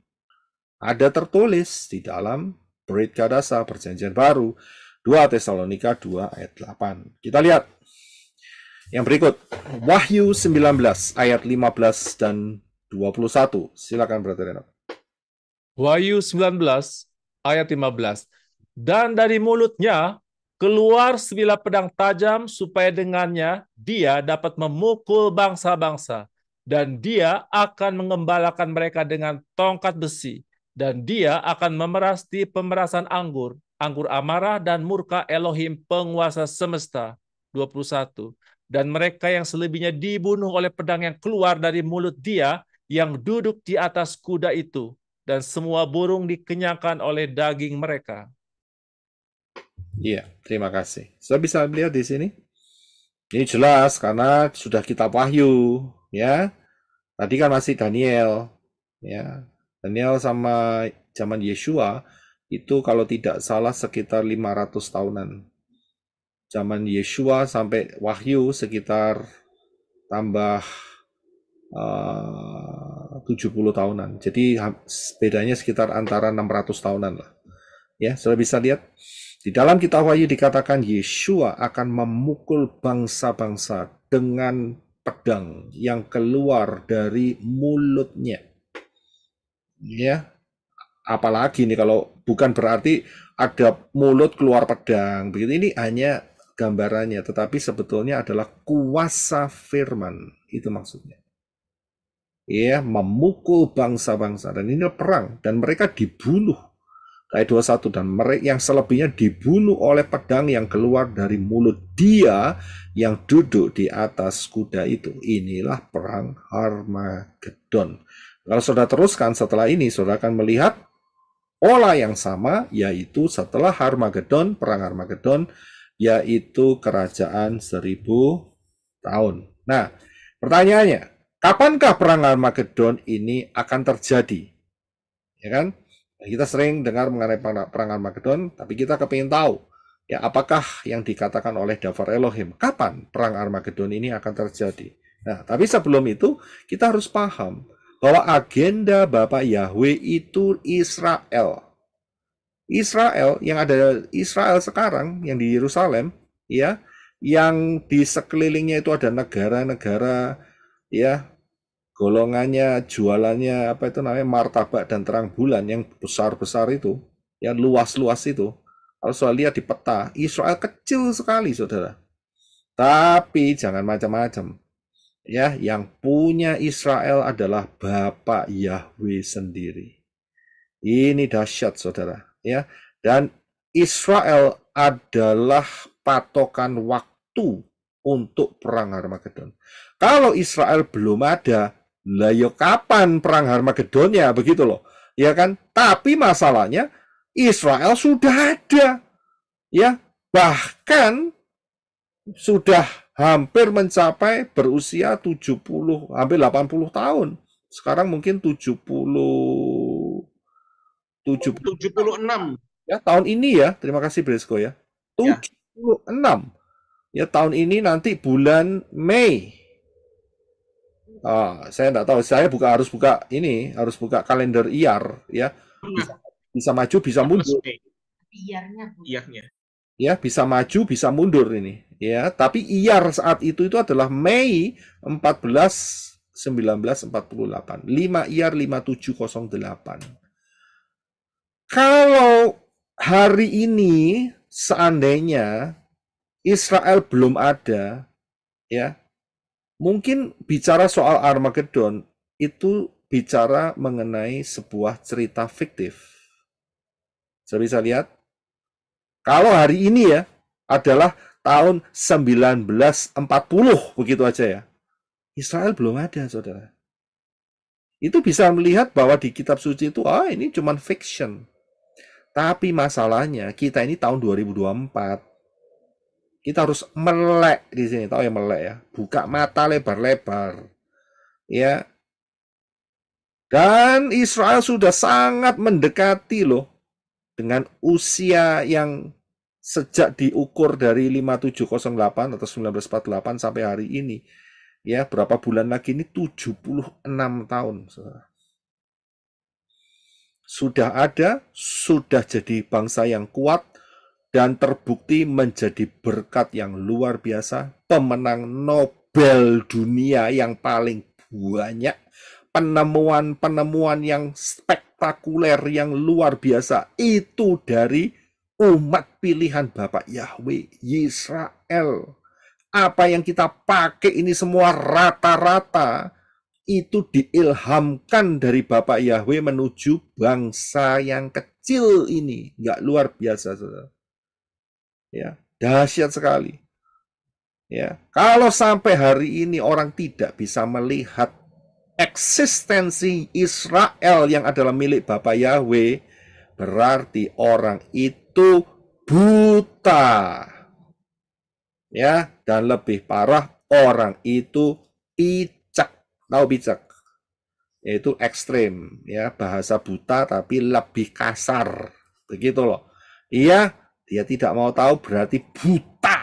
Ada tertulis di dalam Berit Kadasa Perjanjian Baru 2 Tesalonika 2 ayat 8. Kita lihat yang berikut Wahyu 19 ayat 15 dan 21. Silakan Brother Renov. Wahyu 19 ayat 15. Dan dari mulutnya Keluar sebilah pedang tajam supaya dengannya dia dapat memukul bangsa-bangsa dan dia akan mengembalakan mereka dengan tongkat besi dan dia akan memeras di pemerasan anggur, anggur amarah dan murka Elohim penguasa semesta. 21. Dan mereka yang selebihnya dibunuh oleh pedang yang keluar dari mulut dia yang duduk di atas kuda itu dan semua burung dikenyangkan oleh daging mereka. Iya, terima kasih. Sudah bisa melihat di sini? Ini jelas karena sudah kita wahyu, ya. Tadi kan masih Daniel, ya. Daniel sama zaman Yeshua itu kalau tidak salah sekitar 500 tahunan. Zaman Yeshua sampai Wahyu sekitar tambah eh, uh, 70 tahunan. Jadi bedanya sekitar antara 600 tahunan lah. Ya, sudah bisa lihat? Di dalam kitab Wahyu dikatakan Yeshua akan memukul bangsa-bangsa dengan pedang yang keluar dari mulutnya. Ya. Apalagi nih kalau bukan berarti ada mulut keluar pedang. Begitu ini hanya gambarannya, tetapi sebetulnya adalah kuasa firman. Itu maksudnya. Ya, memukul bangsa-bangsa dan ini perang dan mereka dibunuh ayat 21 dan mereka yang selebihnya dibunuh oleh pedang yang keluar dari mulut dia yang duduk di atas kuda itu. Inilah perang Armageddon. Kalau sudah teruskan setelah ini, saudara akan melihat pola yang sama, yaitu setelah Armageddon, perang Armageddon, yaitu kerajaan seribu tahun. Nah, pertanyaannya, kapankah perang Armageddon ini akan terjadi? Ya kan? Kita sering dengar mengenai perang Armageddon tapi kita kepingin tahu ya apakah yang dikatakan oleh Davar Elohim, kapan perang Armageddon ini akan terjadi. Nah, tapi sebelum itu kita harus paham bahwa agenda Bapak Yahweh itu Israel. Israel yang ada Israel sekarang yang di Yerusalem ya, yang di sekelilingnya itu ada negara-negara ya golongannya, jualannya apa itu namanya martabak dan terang bulan yang besar-besar itu, yang luas-luas itu. Kalau soal lihat di peta, Israel kecil sekali, saudara. Tapi jangan macam-macam. Ya, yang punya Israel adalah Bapak Yahweh sendiri. Ini dahsyat, saudara. Ya, dan Israel adalah patokan waktu untuk perang Armageddon. Kalau Israel belum ada, lah yo ya kapan perang ya begitu loh. Ya kan? Tapi masalahnya Israel sudah ada. Ya, bahkan sudah hampir mencapai berusia 70 hampir 80 tahun. Sekarang mungkin 70 70 76 ya tahun ini ya. Terima kasih Bresko ya. 76. Ya. ya tahun ini nanti bulan Mei Ah, saya tidak tahu saya buka harus buka ini harus buka kalender IAR ya iya. bisa, bisa maju bisa mundur IAR-nya IAR-nya ya bisa maju bisa mundur ini ya tapi IAR saat itu itu adalah Mei 14 1948 5 IAR 5708 kalau hari ini seandainya Israel belum ada ya Mungkin bicara soal Armageddon itu bicara mengenai sebuah cerita fiktif. Saya bisa lihat, kalau hari ini ya, adalah tahun 1940, begitu aja ya. Israel belum ada, saudara. Itu bisa melihat bahwa di kitab suci itu, ah ini cuma fiction. Tapi masalahnya, kita ini tahun 2024 kita harus melek di sini tahu ya melek ya buka mata lebar-lebar ya dan Israel sudah sangat mendekati loh dengan usia yang sejak diukur dari 5708 atau 1948 sampai hari ini ya berapa bulan lagi ini 76 tahun sudah ada sudah jadi bangsa yang kuat dan terbukti menjadi berkat yang luar biasa, pemenang Nobel dunia yang paling banyak, penemuan-penemuan yang spektakuler yang luar biasa itu dari umat pilihan Bapak Yahweh Israel. Apa yang kita pakai ini semua rata-rata itu diilhamkan dari Bapak Yahweh menuju bangsa yang kecil ini. Nggak luar biasa, saudara. Ya, dahsyat sekali. Ya, kalau sampai hari ini orang tidak bisa melihat eksistensi Israel yang adalah milik Bapa Yahweh, berarti orang itu buta. Ya, dan lebih parah orang itu picak. Tahu picak? Yaitu ekstrim, ya bahasa buta tapi lebih kasar, begitu loh. Iya, dia tidak mau tahu berarti buta.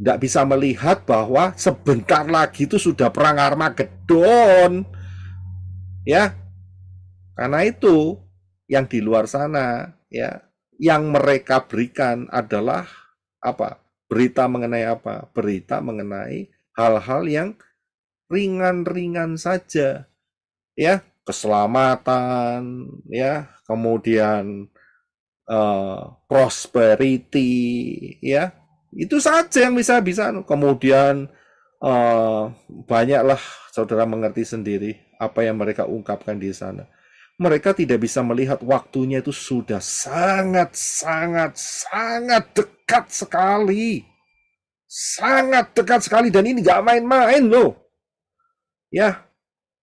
Tidak bisa melihat bahwa sebentar lagi itu sudah perang Armageddon. Ya. Karena itu yang di luar sana ya, yang mereka berikan adalah apa? Berita mengenai apa? Berita mengenai hal-hal yang ringan-ringan saja. Ya, keselamatan, ya, kemudian Eh, prosperity ya itu saja yang bisa bisa kemudian uh, banyaklah saudara mengerti sendiri apa yang mereka ungkapkan di sana mereka tidak bisa melihat waktunya itu sudah sangat sangat sangat dekat sekali sangat dekat sekali dan ini nggak main-main loh ya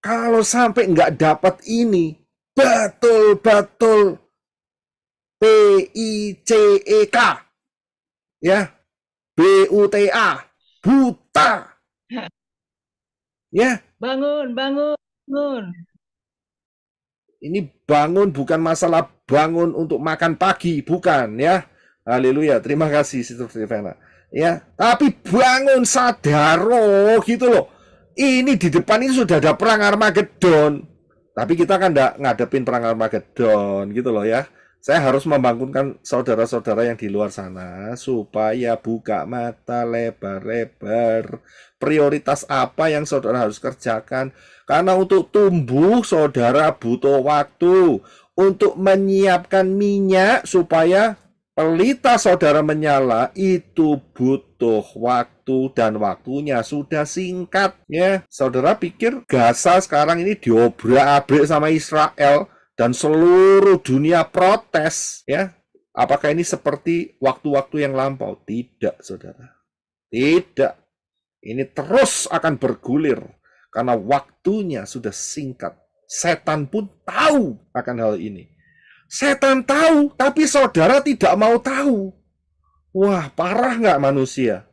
kalau sampai nggak dapat ini betul-betul P I C E K ya B U T A buta ya bangun bangun bangun ini bangun bukan masalah bangun untuk makan pagi bukan ya haleluya terima kasih sister Stefana ya tapi bangun sadaro gitu loh ini di depan ini sudah ada perang Armageddon tapi kita kan nggak ngadepin perang Armageddon gitu loh ya saya harus membangunkan saudara-saudara yang di luar sana supaya buka mata lebar-lebar prioritas apa yang saudara harus kerjakan karena untuk tumbuh saudara butuh waktu untuk menyiapkan minyak supaya pelita saudara menyala itu butuh waktu dan waktunya sudah singkat ya saudara pikir gasa sekarang ini diobrak-abrik sama Israel dan seluruh dunia protes ya apakah ini seperti waktu-waktu yang lampau tidak saudara tidak ini terus akan bergulir karena waktunya sudah singkat setan pun tahu akan hal ini setan tahu tapi saudara tidak mau tahu wah parah nggak manusia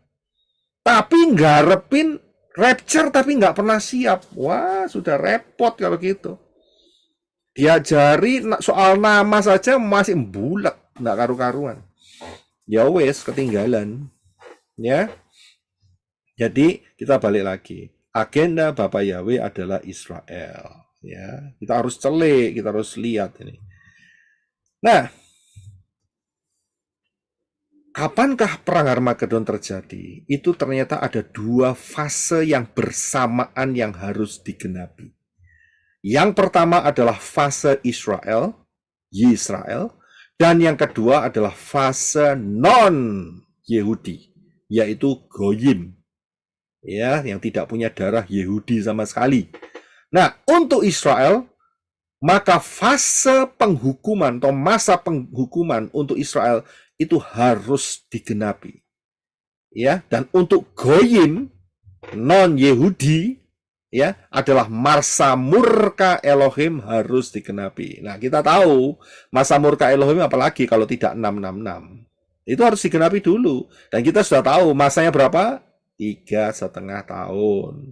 tapi nggak repin, rapture tapi nggak pernah siap wah sudah repot kalau gitu diajari soal nama saja masih bulat nggak karu-karuan ya wes ketinggalan ya jadi kita balik lagi agenda Bapak Yahweh adalah Israel ya kita harus celik kita harus lihat ini nah Kapankah perang Armageddon terjadi? Itu ternyata ada dua fase yang bersamaan yang harus digenapi. Yang pertama adalah fase Israel, Yisrael, dan yang kedua adalah fase non-Yehudi, yaitu Goyim, ya, yang tidak punya darah Yehudi sama sekali. Nah, untuk Israel, maka fase penghukuman atau masa penghukuman untuk Israel itu harus digenapi. Ya, dan untuk Goyim non Yehudi ya adalah marsa murka Elohim harus digenapi. Nah, kita tahu masa murka Elohim apalagi kalau tidak 666. Itu harus digenapi dulu. Dan kita sudah tahu masanya berapa? Tiga setengah tahun.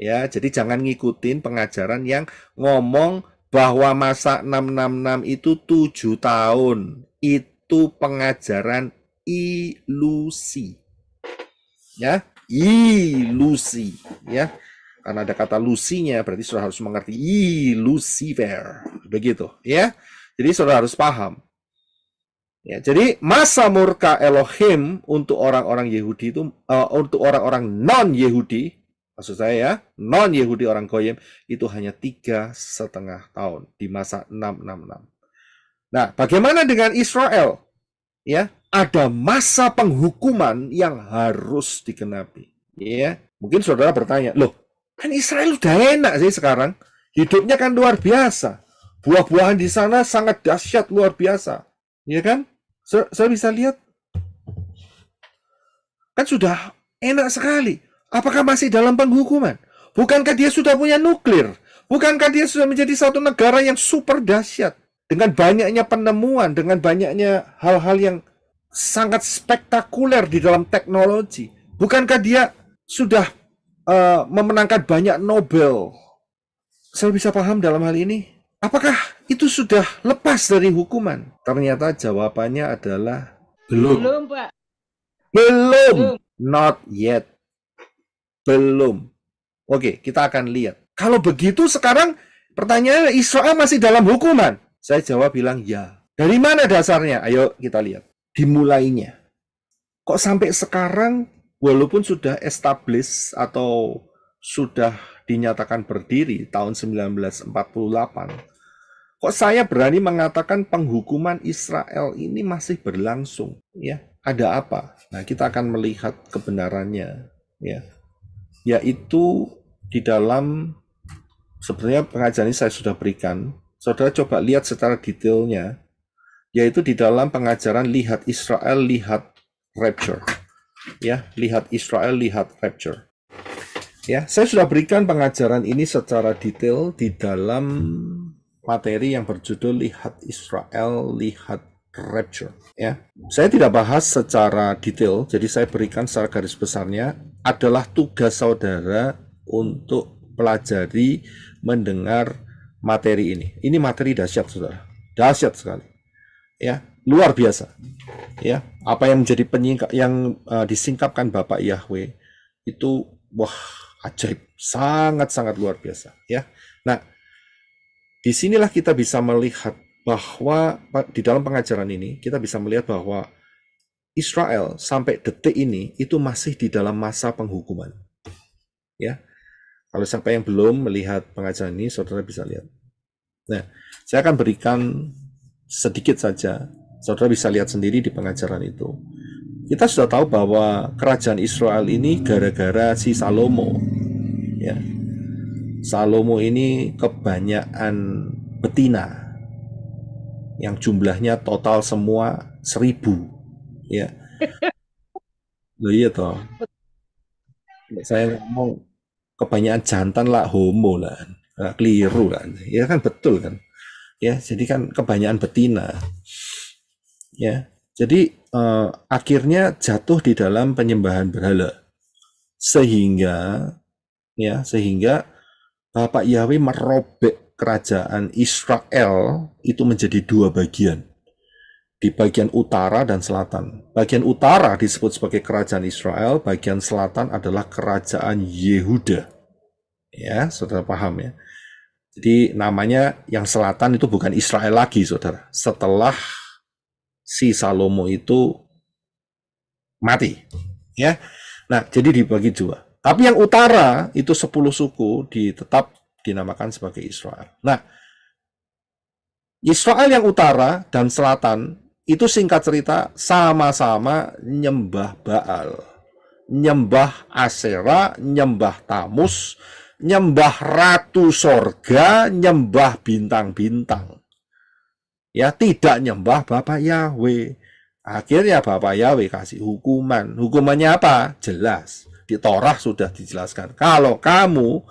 Ya, jadi jangan ngikutin pengajaran yang ngomong bahwa masa 666 itu tujuh tahun. Itu pengajaran ilusi. Ya, ilusi. Ya, karena ada kata Lucy-nya, berarti saudara harus mengerti. Ih, Lucifer. Begitu, ya. Jadi saudara harus paham. Ya, jadi masa murka Elohim untuk orang-orang Yahudi itu uh, untuk orang-orang non Yahudi, maksud saya ya, non Yahudi orang Goyim itu hanya tiga setengah tahun di masa 666. Nah, bagaimana dengan Israel? Ya, ada masa penghukuman yang harus digenapi. Ya, mungkin saudara bertanya, loh, Kan Israel udah enak sih sekarang. Hidupnya kan luar biasa. Buah-buahan di sana sangat dahsyat luar biasa. ya kan? Saya, saya bisa lihat. Kan sudah enak sekali. Apakah masih dalam penghukuman? Bukankah dia sudah punya nuklir? Bukankah dia sudah menjadi satu negara yang super dahsyat? Dengan banyaknya penemuan, dengan banyaknya hal-hal yang sangat spektakuler di dalam teknologi. Bukankah dia sudah uh, memenangkan banyak Nobel. Saya bisa paham dalam hal ini. Apakah itu sudah lepas dari hukuman? Ternyata jawabannya adalah belum. Belum, Pak. Belum. belum. Not yet. Belum. Oke, kita akan lihat. Kalau begitu sekarang pertanyaannya Israel masih dalam hukuman? Saya jawab bilang ya. Dari mana dasarnya? Ayo kita lihat. Dimulainya. Kok sampai sekarang walaupun sudah established atau sudah dinyatakan berdiri tahun 1948, kok saya berani mengatakan penghukuman Israel ini masih berlangsung? Ya, ada apa? Nah, kita akan melihat kebenarannya, ya, yaitu di dalam sebenarnya pengajaran ini saya sudah berikan. Saudara coba lihat secara detailnya, yaitu di dalam pengajaran lihat Israel, lihat rapture Ya, lihat Israel, lihat rapture. Ya, saya sudah berikan pengajaran ini secara detail di dalam materi yang berjudul lihat Israel, lihat rapture ya. Saya tidak bahas secara detail, jadi saya berikan secara garis besarnya adalah tugas saudara untuk pelajari mendengar materi ini. Ini materi dahsyat saudara, dahsyat sekali. Ya, luar biasa ya apa yang menjadi penyingkap yang uh, disingkapkan Bapak Yahweh itu wah ajaib sangat sangat luar biasa ya nah disinilah kita bisa melihat bahwa di dalam pengajaran ini kita bisa melihat bahwa Israel sampai detik ini itu masih di dalam masa penghukuman. Ya. Kalau siapa yang belum melihat pengajaran ini, saudara bisa lihat. Nah, saya akan berikan sedikit saja Saudara bisa lihat sendiri di pengajaran itu. Kita sudah tahu bahwa kerajaan Israel ini gara-gara si Salomo. Ya. Salomo ini kebanyakan betina yang jumlahnya total semua seribu ya Loh iya toh saya ngomong kebanyakan jantan lah homo lah keliru lah. ya kan betul kan ya jadi kan kebanyakan betina ya jadi eh, akhirnya jatuh di dalam penyembahan berhala sehingga ya sehingga Bapak Yahweh merobek kerajaan Israel itu menjadi dua bagian di bagian utara dan selatan. Bagian utara disebut sebagai kerajaan Israel, bagian selatan adalah kerajaan Yehuda. Ya, saudara paham ya. Jadi namanya yang selatan itu bukan Israel lagi, saudara. Setelah si Salomo itu mati. Ya. Nah, jadi dibagi dua. Tapi yang utara itu 10 suku ditetap dinamakan sebagai Israel. Nah, Israel yang utara dan selatan itu singkat cerita sama-sama nyembah Baal, nyembah Asera, nyembah Tamus, nyembah ratu sorga, nyembah bintang-bintang ya tidak nyembah Bapak Yahweh. Akhirnya Bapak Yahweh kasih hukuman. Hukumannya apa? Jelas. Di Torah sudah dijelaskan. Kalau kamu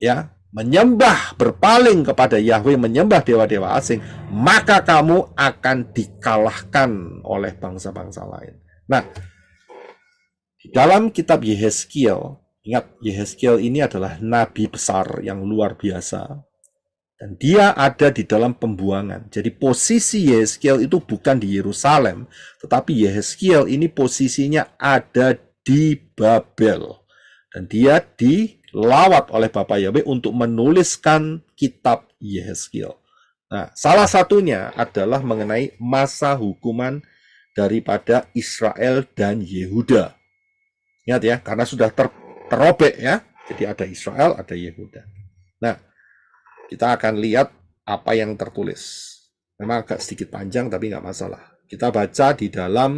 ya menyembah, berpaling kepada Yahweh, menyembah dewa-dewa asing, maka kamu akan dikalahkan oleh bangsa-bangsa lain. Nah, di dalam kitab Yehezkiel, ingat Yehezkiel ini adalah nabi besar yang luar biasa dan dia ada di dalam pembuangan. Jadi posisi Yeskiel itu bukan di Yerusalem. Tetapi Yeskiel ini posisinya ada di Babel. Dan dia dilawat oleh Bapak Yahweh untuk menuliskan kitab Yeskiel. Nah, salah satunya adalah mengenai masa hukuman daripada Israel dan Yehuda. Ingat ya, karena sudah ter terobek ya. Jadi ada Israel, ada Yehuda. Nah, kita akan lihat apa yang tertulis. Memang agak sedikit panjang tapi nggak masalah. Kita baca di dalam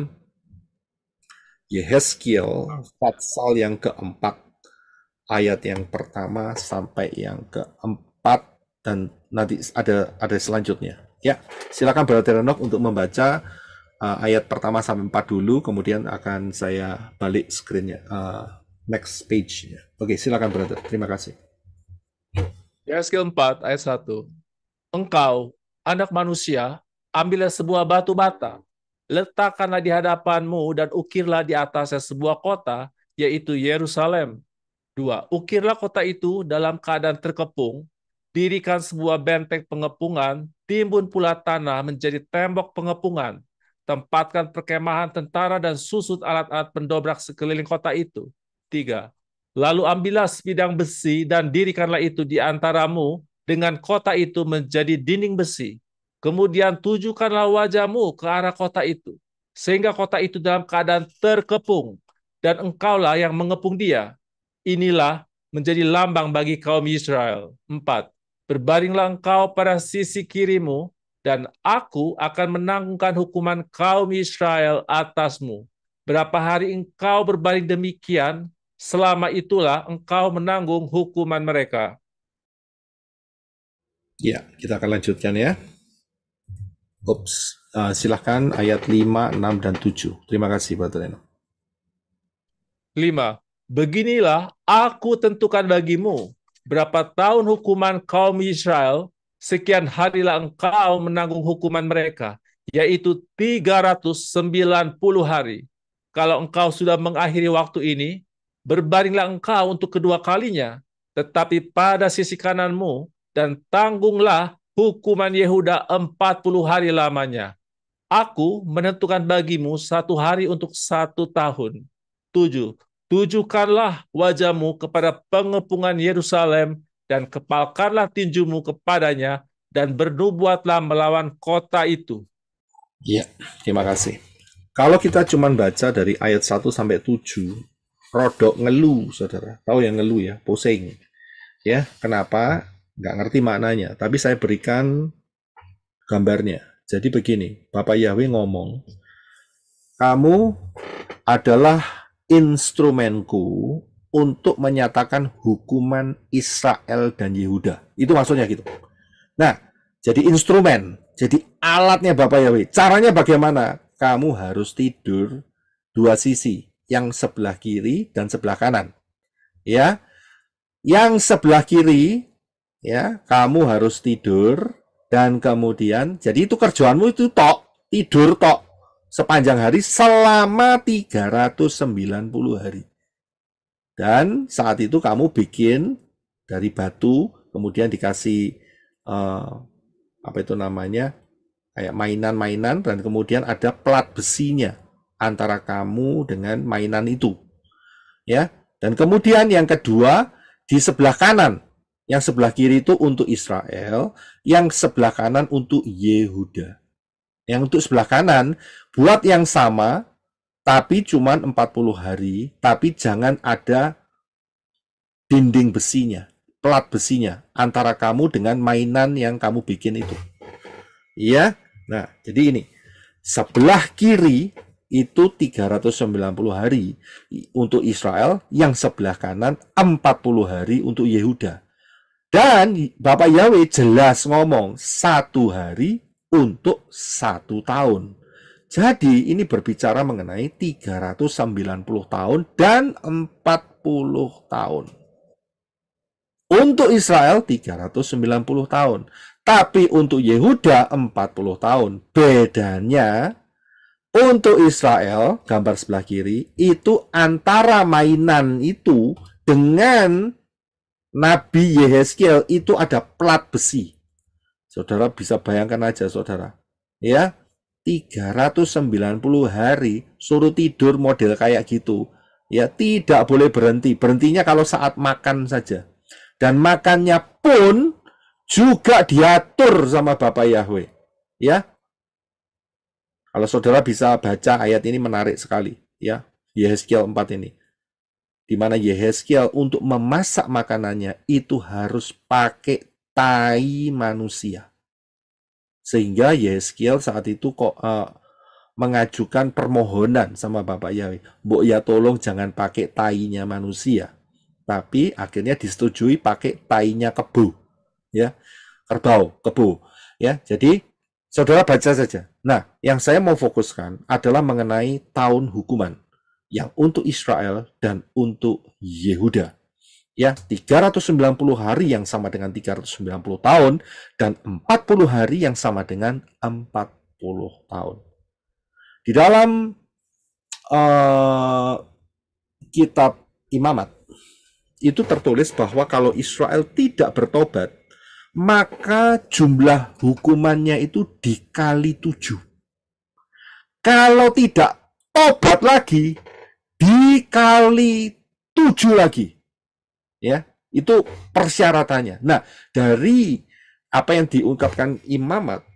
Yehezkiel pasal yang keempat ayat yang pertama sampai yang keempat dan nanti ada ada selanjutnya. Ya, silakan Brother Renok untuk membaca uh, ayat pertama sampai empat dulu, kemudian akan saya balik screennya, uh, next page-nya. Oke, silakan Brother. Terima kasih. Yakskill 4 ayat 1. Engkau, anak manusia, ambillah sebuah batu bata, letakkanlah di hadapanmu dan ukirlah di atasnya sebuah kota, yaitu Yerusalem. Dua, ukirlah kota itu dalam keadaan terkepung, dirikan sebuah benteng pengepungan, timbun pula tanah menjadi tembok pengepungan, tempatkan perkemahan tentara dan susut alat-alat pendobrak sekeliling kota itu. Tiga, Lalu ambillah sebidang besi dan dirikanlah itu di antaramu dengan kota itu menjadi dinding besi. Kemudian tujukanlah wajahmu ke arah kota itu, sehingga kota itu dalam keadaan terkepung, dan engkaulah yang mengepung dia. Inilah menjadi lambang bagi kaum Israel. Empat, Berbaringlah engkau pada sisi kirimu, dan aku akan menanggungkan hukuman kaum Israel atasmu. Berapa hari engkau berbaring demikian, Selama itulah engkau menanggung hukuman mereka. Ya, kita akan lanjutkan ya. Ups, uh, ah, silahkan ayat 5, 6, dan 7. Terima kasih, Pak Reno. 5. Beginilah aku tentukan bagimu berapa tahun hukuman kaum Israel, sekian harilah engkau menanggung hukuman mereka, yaitu 390 hari. Kalau engkau sudah mengakhiri waktu ini, Berbaringlah engkau untuk kedua kalinya, tetapi pada sisi kananmu, dan tanggunglah hukuman Yehuda empat puluh hari lamanya. Aku menentukan bagimu satu hari untuk satu tahun. Tujuh, tujukanlah wajahmu kepada pengepungan Yerusalem, dan kepalkanlah tinjumu kepadanya, dan bernubuatlah melawan kota itu. Ya, terima kasih. Kalau kita cuma baca dari ayat 1 sampai 7, rodok ngelu, saudara. Tahu yang ngelu ya, pusing. Ya, kenapa? Nggak ngerti maknanya. Tapi saya berikan gambarnya. Jadi begini, Bapak Yahweh ngomong, kamu adalah instrumenku untuk menyatakan hukuman Israel dan Yehuda. Itu maksudnya gitu. Nah, jadi instrumen, jadi alatnya Bapak Yahweh. Caranya bagaimana? Kamu harus tidur dua sisi yang sebelah kiri dan sebelah kanan. Ya. Yang sebelah kiri ya, kamu harus tidur dan kemudian jadi itu kerjaanmu itu tok, tidur tok sepanjang hari selama 390 hari. Dan saat itu kamu bikin dari batu, kemudian dikasih uh, apa itu namanya kayak mainan-mainan dan kemudian ada plat besinya antara kamu dengan mainan itu. Ya. Dan kemudian yang kedua, di sebelah kanan. Yang sebelah kiri itu untuk Israel, yang sebelah kanan untuk Yehuda. Yang untuk sebelah kanan, buat yang sama, tapi cuma 40 hari, tapi jangan ada dinding besinya, pelat besinya, antara kamu dengan mainan yang kamu bikin itu. Iya, nah jadi ini, sebelah kiri itu 390 hari untuk Israel, yang sebelah kanan 40 hari untuk Yehuda. Dan Bapak Yahweh jelas ngomong satu hari untuk satu tahun. Jadi ini berbicara mengenai 390 tahun dan 40 tahun. Untuk Israel 390 tahun, tapi untuk Yehuda 40 tahun. Bedanya untuk Israel, gambar sebelah kiri, itu antara mainan itu dengan Nabi Yehezkiel itu ada plat besi. Saudara bisa bayangkan aja saudara. Ya, 390 hari suruh tidur model kayak gitu. Ya, tidak boleh berhenti. Berhentinya kalau saat makan saja. Dan makannya pun juga diatur sama Bapak Yahweh. Ya, kalau saudara bisa baca ayat ini menarik sekali, ya. Yehezkiel 4 ini. Di mana Yehezkiel untuk memasak makanannya itu harus pakai tai manusia. Sehingga Yehezkiel saat itu kok uh, mengajukan permohonan sama Bapak Yahweh. bu ya tolong jangan pakai tainya manusia. Tapi akhirnya disetujui pakai tainya kebu. Ya, kerbau, kebu. Ya, jadi Saudara baca saja. Nah, yang saya mau fokuskan adalah mengenai tahun hukuman yang untuk Israel dan untuk Yehuda. Ya, 390 hari yang sama dengan 390 tahun dan 40 hari yang sama dengan 40 tahun. Di dalam uh, kitab Imamat itu tertulis bahwa kalau Israel tidak bertobat maka jumlah hukumannya itu dikali tujuh. Kalau tidak obat lagi, dikali tujuh lagi. Ya, itu persyaratannya. Nah, dari apa yang diungkapkan Imamat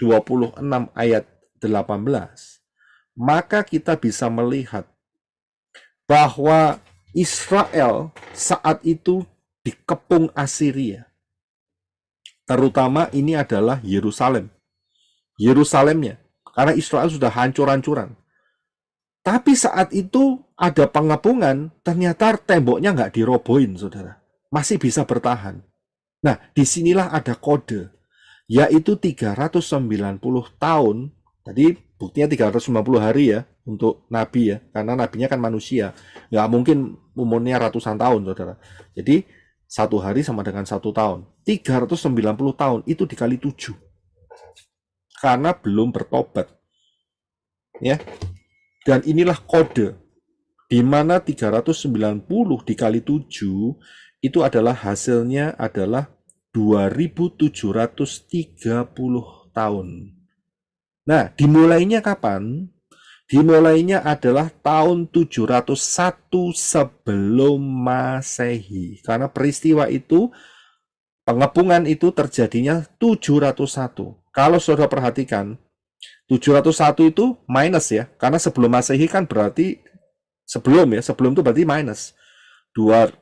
26 ayat 18, maka kita bisa melihat bahwa Israel saat itu dikepung Assyria. Terutama ini adalah Yerusalem. Yerusalemnya. Karena Israel sudah hancur-hancuran. Tapi saat itu ada pengepungan, ternyata temboknya nggak dirobohin, saudara. Masih bisa bertahan. Nah, disinilah ada kode, yaitu 390 tahun. Tadi buktinya 390 hari ya, untuk nabi ya. Karena nabinya kan manusia. Nggak mungkin umurnya ratusan tahun, saudara. Jadi, satu hari sama dengan satu tahun. 390 tahun itu dikali tujuh. Karena belum bertobat. Ya. Dan inilah kode di mana 390 dikali tujuh itu adalah hasilnya adalah 2730 tahun. Nah, dimulainya kapan? Dimulainya adalah tahun 701 sebelum Masehi. Karena peristiwa itu pengepungan itu terjadinya 701. Kalau Saudara perhatikan, 701 itu minus ya, karena sebelum Masehi kan berarti sebelum ya, sebelum itu berarti minus. 2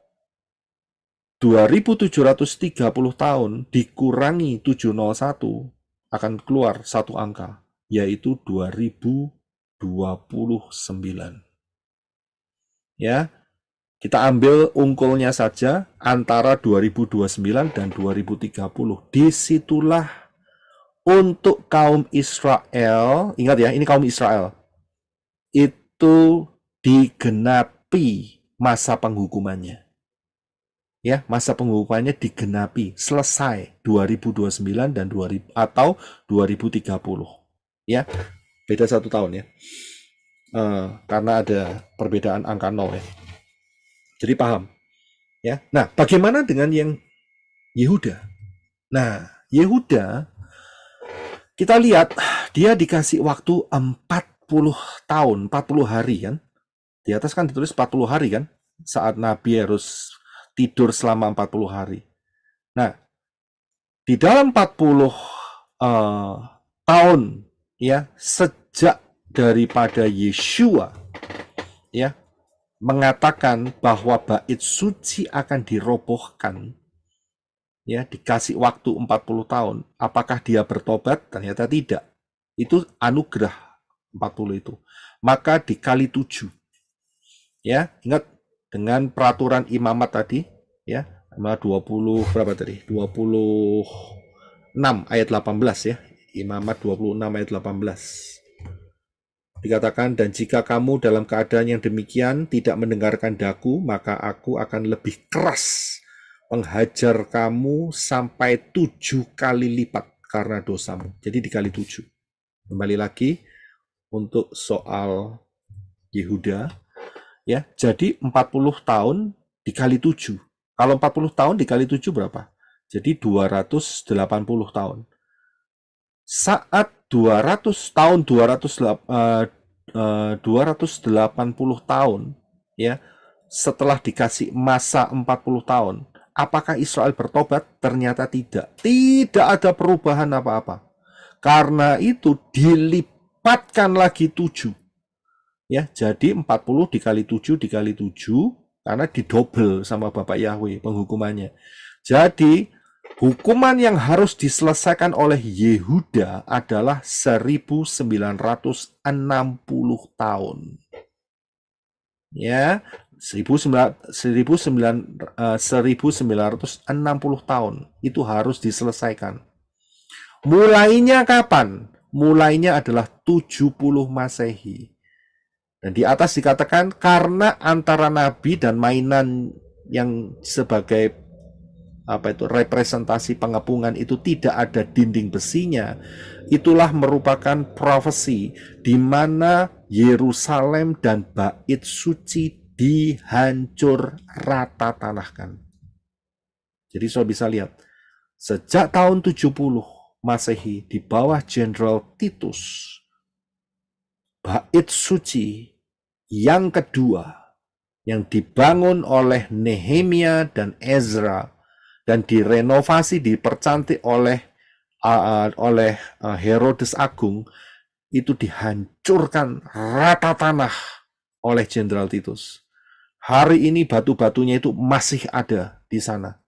2730 tahun dikurangi 701 akan keluar satu angka, yaitu 2000 29. Ya. Kita ambil ungkulnya saja antara 2029 dan 2030. Disitulah untuk kaum Israel, ingat ya, ini kaum Israel, itu digenapi masa penghukumannya. Ya, masa penghukumannya digenapi, selesai 2029 dan 2000 atau 2030. Ya, beda satu tahun ya uh, karena ada perbedaan angka nol ya jadi paham ya nah bagaimana dengan yang Yehuda nah Yehuda kita lihat dia dikasih waktu 40 tahun 40 hari kan di atas kan ditulis 40 hari kan saat Nabi harus tidur selama 40 hari nah di dalam 40 uh, eh, tahun ya sejak daripada Yeshua ya mengatakan bahwa bait suci akan dirobohkan ya dikasih waktu 40 tahun apakah dia bertobat ternyata tidak itu anugerah 40 itu maka dikali 7 ya ingat dengan peraturan imamat tadi ya 20 berapa tadi 26 ayat 18 ya Imamat 26 ayat 18. Dikatakan, dan jika kamu dalam keadaan yang demikian tidak mendengarkan daku, maka aku akan lebih keras menghajar kamu sampai tujuh kali lipat karena dosamu. Jadi dikali tujuh. Kembali lagi untuk soal Yehuda. ya. Jadi 40 tahun dikali tujuh. Kalau 40 tahun dikali tujuh berapa? Jadi 280 tahun saat 200 tahun 200 uh, uh, 280 tahun ya setelah dikasih masa 40 tahun apakah Israel bertobat ternyata tidak tidak ada perubahan apa-apa karena itu dilipatkan lagi 7 ya jadi 40 dikali 7 dikali 7 karena didobel sama Bapak Yahweh penghukumannya jadi Hukuman yang harus diselesaikan oleh Yehuda adalah 1960 tahun. Ya, 1960 eh, tahun itu harus diselesaikan. Mulainya kapan? Mulainya adalah 70 Masehi. Dan di atas dikatakan karena antara nabi dan mainan yang sebagai apa itu representasi pengepungan itu tidak ada dinding besinya itulah merupakan profesi di mana Yerusalem dan bait suci dihancur rata tanahkan jadi saya bisa lihat sejak tahun 70 Masehi di bawah Jenderal Titus bait suci yang kedua yang dibangun oleh Nehemia dan Ezra dan direnovasi dipercantik oleh uh, oleh Herodes Agung itu dihancurkan rata tanah oleh Jenderal Titus. Hari ini batu-batunya itu masih ada di sana.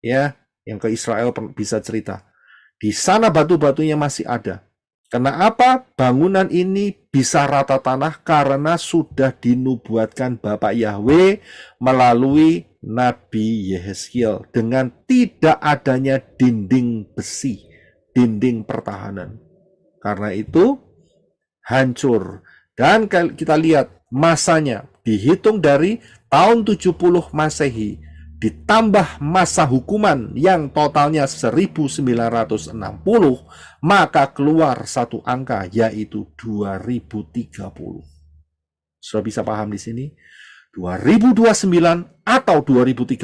Ya, yang ke Israel bisa cerita. Di sana batu-batunya masih ada. Karena apa? Bangunan ini bisa rata tanah karena sudah dinubuatkan Bapak Yahweh melalui Nabi Yehezkiel dengan tidak adanya dinding besi, dinding pertahanan. Karena itu hancur. Dan kita lihat masanya dihitung dari tahun 70 Masehi ditambah masa hukuman yang totalnya 1960 maka keluar satu angka yaitu 2030. Sudah bisa paham di sini? 2029 atau 2030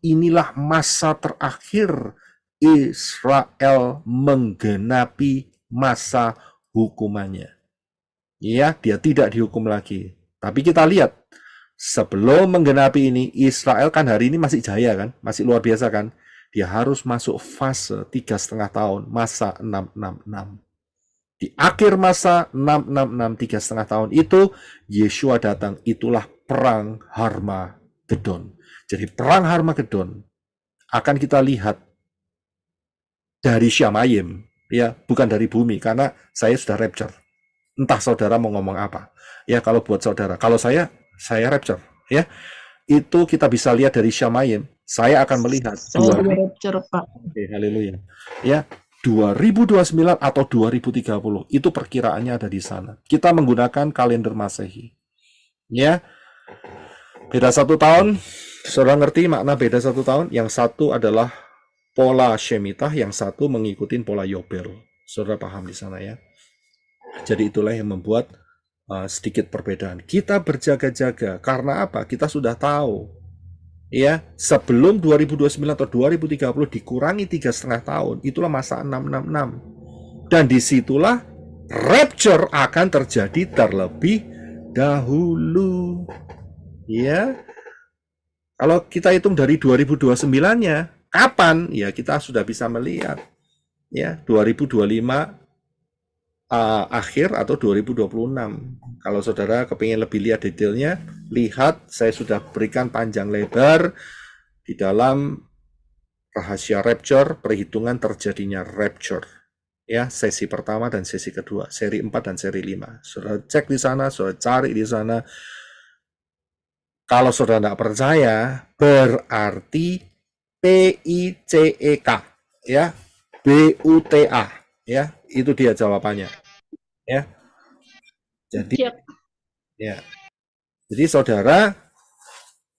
inilah masa terakhir Israel menggenapi masa hukumannya. Ya, dia tidak dihukum lagi. Tapi kita lihat Sebelum menggenapi ini, Israel kan hari ini masih jaya kan, masih luar biasa kan. Dia harus masuk fase tiga setengah tahun, masa 666. Di akhir masa 666, tiga setengah tahun itu, Yeshua datang, itulah perang Harmagedon. Jadi perang Harmagedon akan kita lihat dari Syamayim, ya bukan dari bumi karena saya sudah rapture entah saudara mau ngomong apa ya kalau buat saudara kalau saya saya rapture ya itu kita bisa lihat dari Syamayim saya akan melihat saya dua, rapture Pak okay, haleluya ya 2029 atau 2030 itu perkiraannya ada di sana kita menggunakan kalender Masehi ya beda satu tahun saudara ngerti makna beda satu tahun yang satu adalah pola Shemitah yang satu mengikuti pola Yobel saudara paham di sana ya jadi itulah yang membuat uh, sedikit perbedaan. Kita berjaga-jaga karena apa? Kita sudah tahu ya sebelum 2029 atau 2030 dikurangi tiga setengah tahun itulah masa 666 dan disitulah rapture akan terjadi terlebih dahulu ya kalau kita hitung dari 2029 nya kapan ya kita sudah bisa melihat ya 2025 uh, akhir atau 2026. Kalau saudara kepingin lebih lihat detailnya, lihat saya sudah berikan panjang lebar di dalam rahasia rapture, perhitungan terjadinya rapture. Ya, sesi pertama dan sesi kedua, seri 4 dan seri 5. Saudara cek di sana, saudara cari di sana. Kalau saudara tidak percaya, berarti P I C E K ya, B U T A ya, itu dia jawabannya ya jadi Siap. ya jadi saudara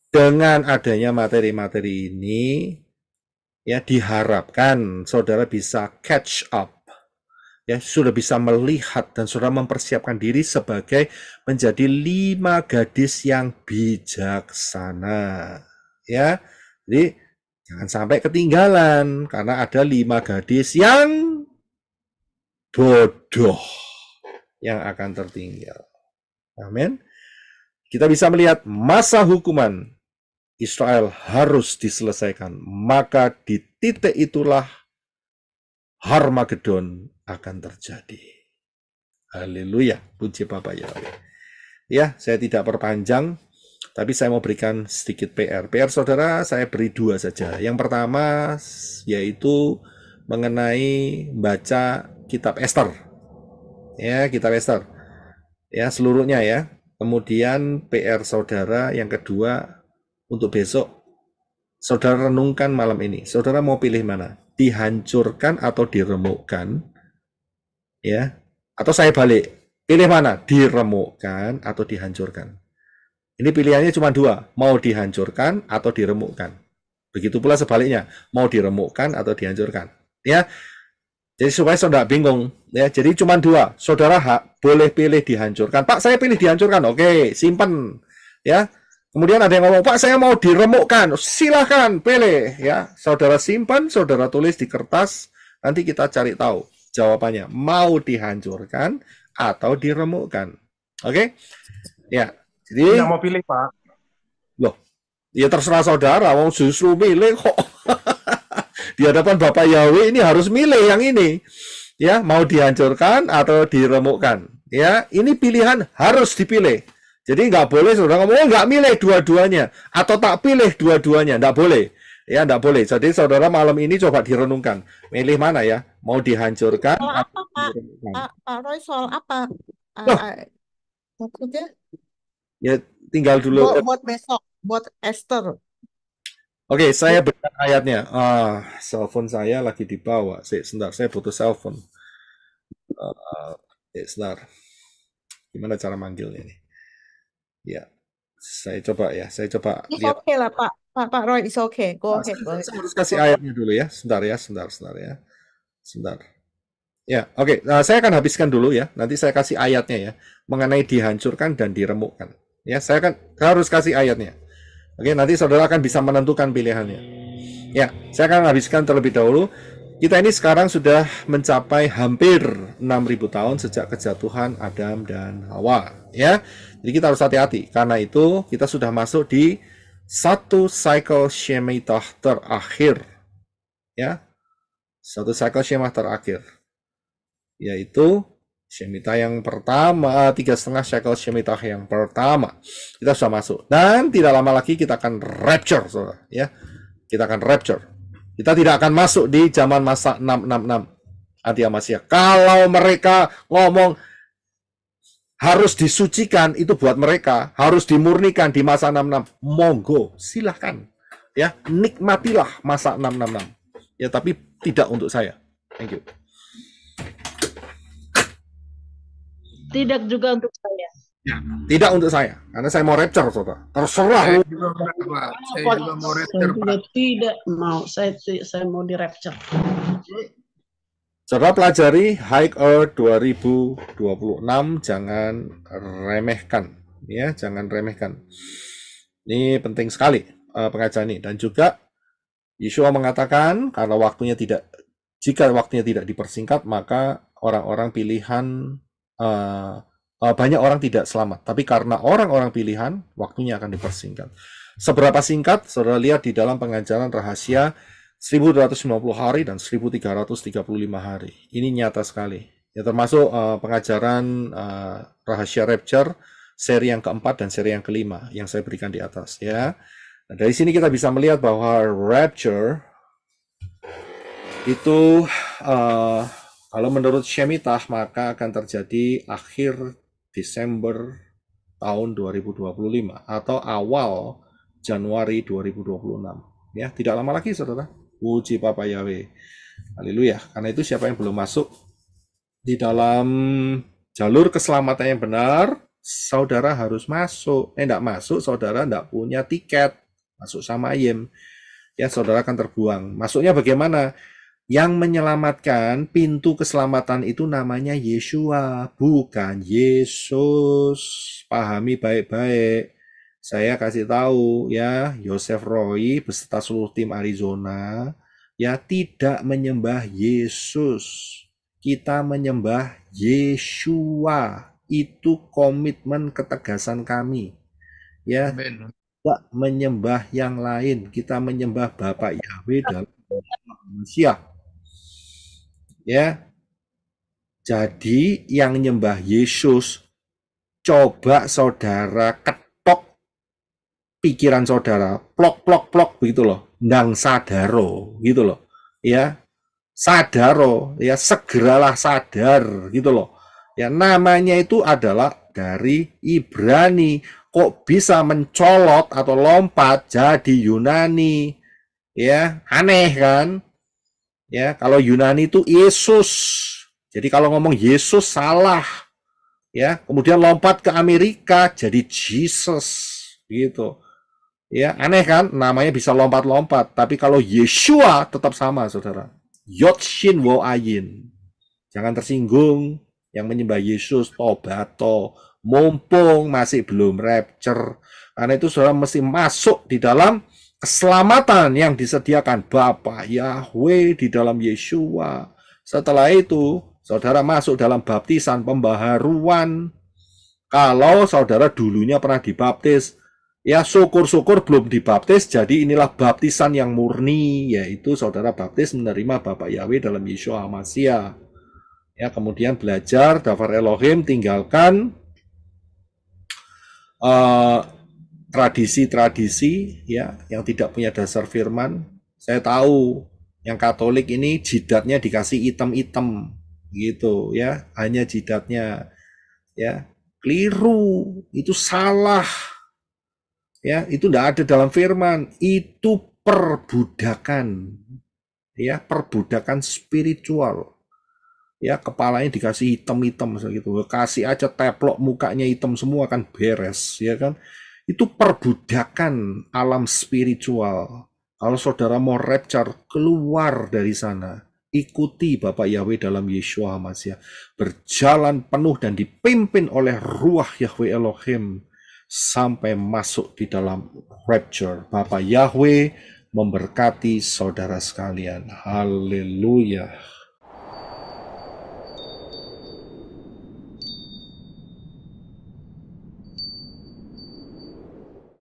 dengan adanya materi-materi ini ya diharapkan saudara bisa catch up ya sudah bisa melihat dan sudah mempersiapkan diri sebagai menjadi lima gadis yang bijaksana ya jadi jangan sampai ketinggalan karena ada lima gadis yang bodoh yang akan tertinggal. Amin. Kita bisa melihat masa hukuman Israel harus diselesaikan. Maka di titik itulah Harmagedon akan terjadi. Haleluya. Puji Bapak ya. Ya, saya tidak perpanjang. Tapi saya mau berikan sedikit PR. PR saudara saya beri dua saja. Yang pertama yaitu mengenai baca kitab Esther. Ya, kitab Esther. Ya, seluruhnya ya. Kemudian PR saudara yang kedua untuk besok saudara renungkan malam ini. Saudara mau pilih mana? Dihancurkan atau diremukkan? Ya. Atau saya balik. Pilih mana? Diremukkan atau dihancurkan? Ini pilihannya cuma dua, mau dihancurkan atau diremukkan. Begitu pula sebaliknya, mau diremukkan atau dihancurkan. Ya, jadi supaya saudara bingung ya. Jadi cuma dua, saudara hak boleh pilih dihancurkan. Pak saya pilih dihancurkan, oke Simpan ya. Kemudian ada yang ngomong Pak saya mau diremukkan, silahkan pilih ya. Saudara simpan, saudara tulis di kertas. Nanti kita cari tahu jawabannya mau dihancurkan atau diremukkan. Oke? Ya. Jadi yang mau pilih Pak. Loh. Ya terserah saudara, mau justru pilih kok di hadapan Bapak Yahweh ini harus milih yang ini. Ya, mau dihancurkan atau diremukkan. Ya, ini pilihan harus dipilih. Jadi nggak boleh saudara ngomong, oh, nggak milih dua-duanya. Atau tak pilih dua-duanya. Nggak boleh. Ya, nggak boleh. Jadi saudara malam ini coba direnungkan. Milih mana ya? Mau dihancurkan? Soal apa, Pak? Pak, Pak Roy, soal apa? Loh. Uh, maksudnya? Ya, tinggal dulu. Buat, buat besok, buat Esther. Oke, okay, saya iya. berikan ayatnya. Ah, cellphone saya lagi dibawa. Saya sebentar, saya butuh cellphone. Uh, eh, sebentar. Gimana cara manggilnya ini? Ya, saya coba ya. Saya coba It's lihat. okay lah, Pak. Pak, Pak Roy, it's okay. Go ah, ahead. saya, saya harus kasih ayatnya dulu ya. Sebentar ya, sebentar, sebentar ya. Sebentar. Ya, oke. Okay. Nah, saya akan habiskan dulu ya. Nanti saya kasih ayatnya ya. Mengenai dihancurkan dan diremukkan. Ya, saya akan saya harus kasih ayatnya. Oke, nanti saudara akan bisa menentukan pilihannya. Ya, saya akan habiskan terlebih dahulu. Kita ini sekarang sudah mencapai hampir 6000 tahun sejak kejatuhan Adam dan Hawa, ya. Jadi kita harus hati-hati karena itu kita sudah masuk di satu cycle Shemitah terakhir. Ya. Satu cycle Shemitah terakhir yaitu Shemita yang pertama, eh, tiga setengah shekel Shemita yang pertama. Kita sudah masuk. Dan tidak lama lagi kita akan rapture, saudara. Ya, kita akan rapture. Kita tidak akan masuk di zaman masa 666 anti Amasya. Kalau mereka ngomong harus disucikan itu buat mereka, harus dimurnikan di masa 66. Monggo, silahkan. Ya, nikmatilah masa 666. Ya, tapi tidak untuk saya. Thank you. Tidak juga untuk saya. tidak untuk saya, karena saya mau rapture, saudara. Terserah. Saya juga, Saya juga mau rapture, saya juga Tidak mau, saya saya mau di rapture. Coba pelajari High Earth 2026, jangan remehkan, ya, jangan remehkan. Ini penting sekali uh, eh, pengajaran ini. Dan juga Yeshua mengatakan karena waktunya tidak, jika waktunya tidak dipersingkat, maka orang-orang pilihan uh, uh, banyak orang tidak selamat. Tapi karena orang-orang pilihan, waktunya akan dipersingkat. Seberapa singkat, saudara lihat di dalam pengajaran rahasia 1.250 hari dan 1335 hari. Ini nyata sekali. Ya termasuk uh, pengajaran uh, rahasia rapture seri yang keempat dan seri yang kelima yang saya berikan di atas ya. Nah, dari sini kita bisa melihat bahwa rapture itu uh, kalau menurut Shemitah, maka akan terjadi akhir Desember tahun 2025 atau awal Januari 2026. Ya, tidak lama lagi saudara. Puji Papa Yahweh. Haleluya. Karena itu siapa yang belum masuk di dalam jalur keselamatan yang benar, saudara harus masuk. Eh, tidak masuk, saudara tidak punya tiket. Masuk sama Yem. Ya, saudara akan terbuang. Masuknya bagaimana? yang menyelamatkan pintu keselamatan itu namanya Yeshua, bukan Yesus. Pahami baik-baik. Saya kasih tahu ya, Yosef Roy beserta seluruh tim Arizona ya tidak menyembah Yesus. Kita menyembah Yeshua. Itu komitmen ketegasan kami. Ya. Amen. Tidak menyembah yang lain. Kita menyembah Bapak Yahweh dalam Mesiah Ya. Jadi yang nyembah Yesus coba saudara ketok pikiran saudara, plok plok plok begitu loh. Ndang sadaro gitu loh. Ya. Sadaro, ya segeralah sadar gitu loh. Ya namanya itu adalah dari Ibrani kok bisa mencolot atau lompat jadi Yunani. Ya, aneh kan? Ya, kalau Yunani itu Yesus. Jadi kalau ngomong Yesus salah. Ya, kemudian lompat ke Amerika jadi Jesus gitu. Ya, aneh kan? Namanya bisa lompat-lompat, tapi kalau Yeshua tetap sama, Saudara. Yotshin wo ayin. Jangan tersinggung yang menyembah Yesus tobato. Mumpung masih belum rapture. Karena itu Saudara mesti masuk di dalam keselamatan yang disediakan Bapa Yahweh di dalam Yeshua. Setelah itu, saudara masuk dalam baptisan pembaharuan. Kalau saudara dulunya pernah dibaptis, ya syukur-syukur belum dibaptis, jadi inilah baptisan yang murni, yaitu saudara baptis menerima Bapak Yahweh dalam Yeshua Amasya. Ya, kemudian belajar, dafar Elohim, tinggalkan, uh, tradisi-tradisi ya yang tidak punya dasar firman. Saya tahu yang Katolik ini jidatnya dikasih item-item gitu ya, hanya jidatnya ya. Keliru, itu salah. Ya, itu tidak ada dalam firman. Itu perbudakan. Ya, perbudakan spiritual ya kepalanya dikasih hitam-hitam gitu kasih aja teplok mukanya hitam semua akan beres ya kan itu perbudakan alam spiritual. Kalau saudara mau rapture, keluar dari sana. Ikuti Bapak Yahweh dalam Yeshua Hamasyah. Berjalan penuh dan dipimpin oleh ruah Yahweh Elohim. Sampai masuk di dalam rapture. Bapak Yahweh memberkati saudara sekalian. Haleluya.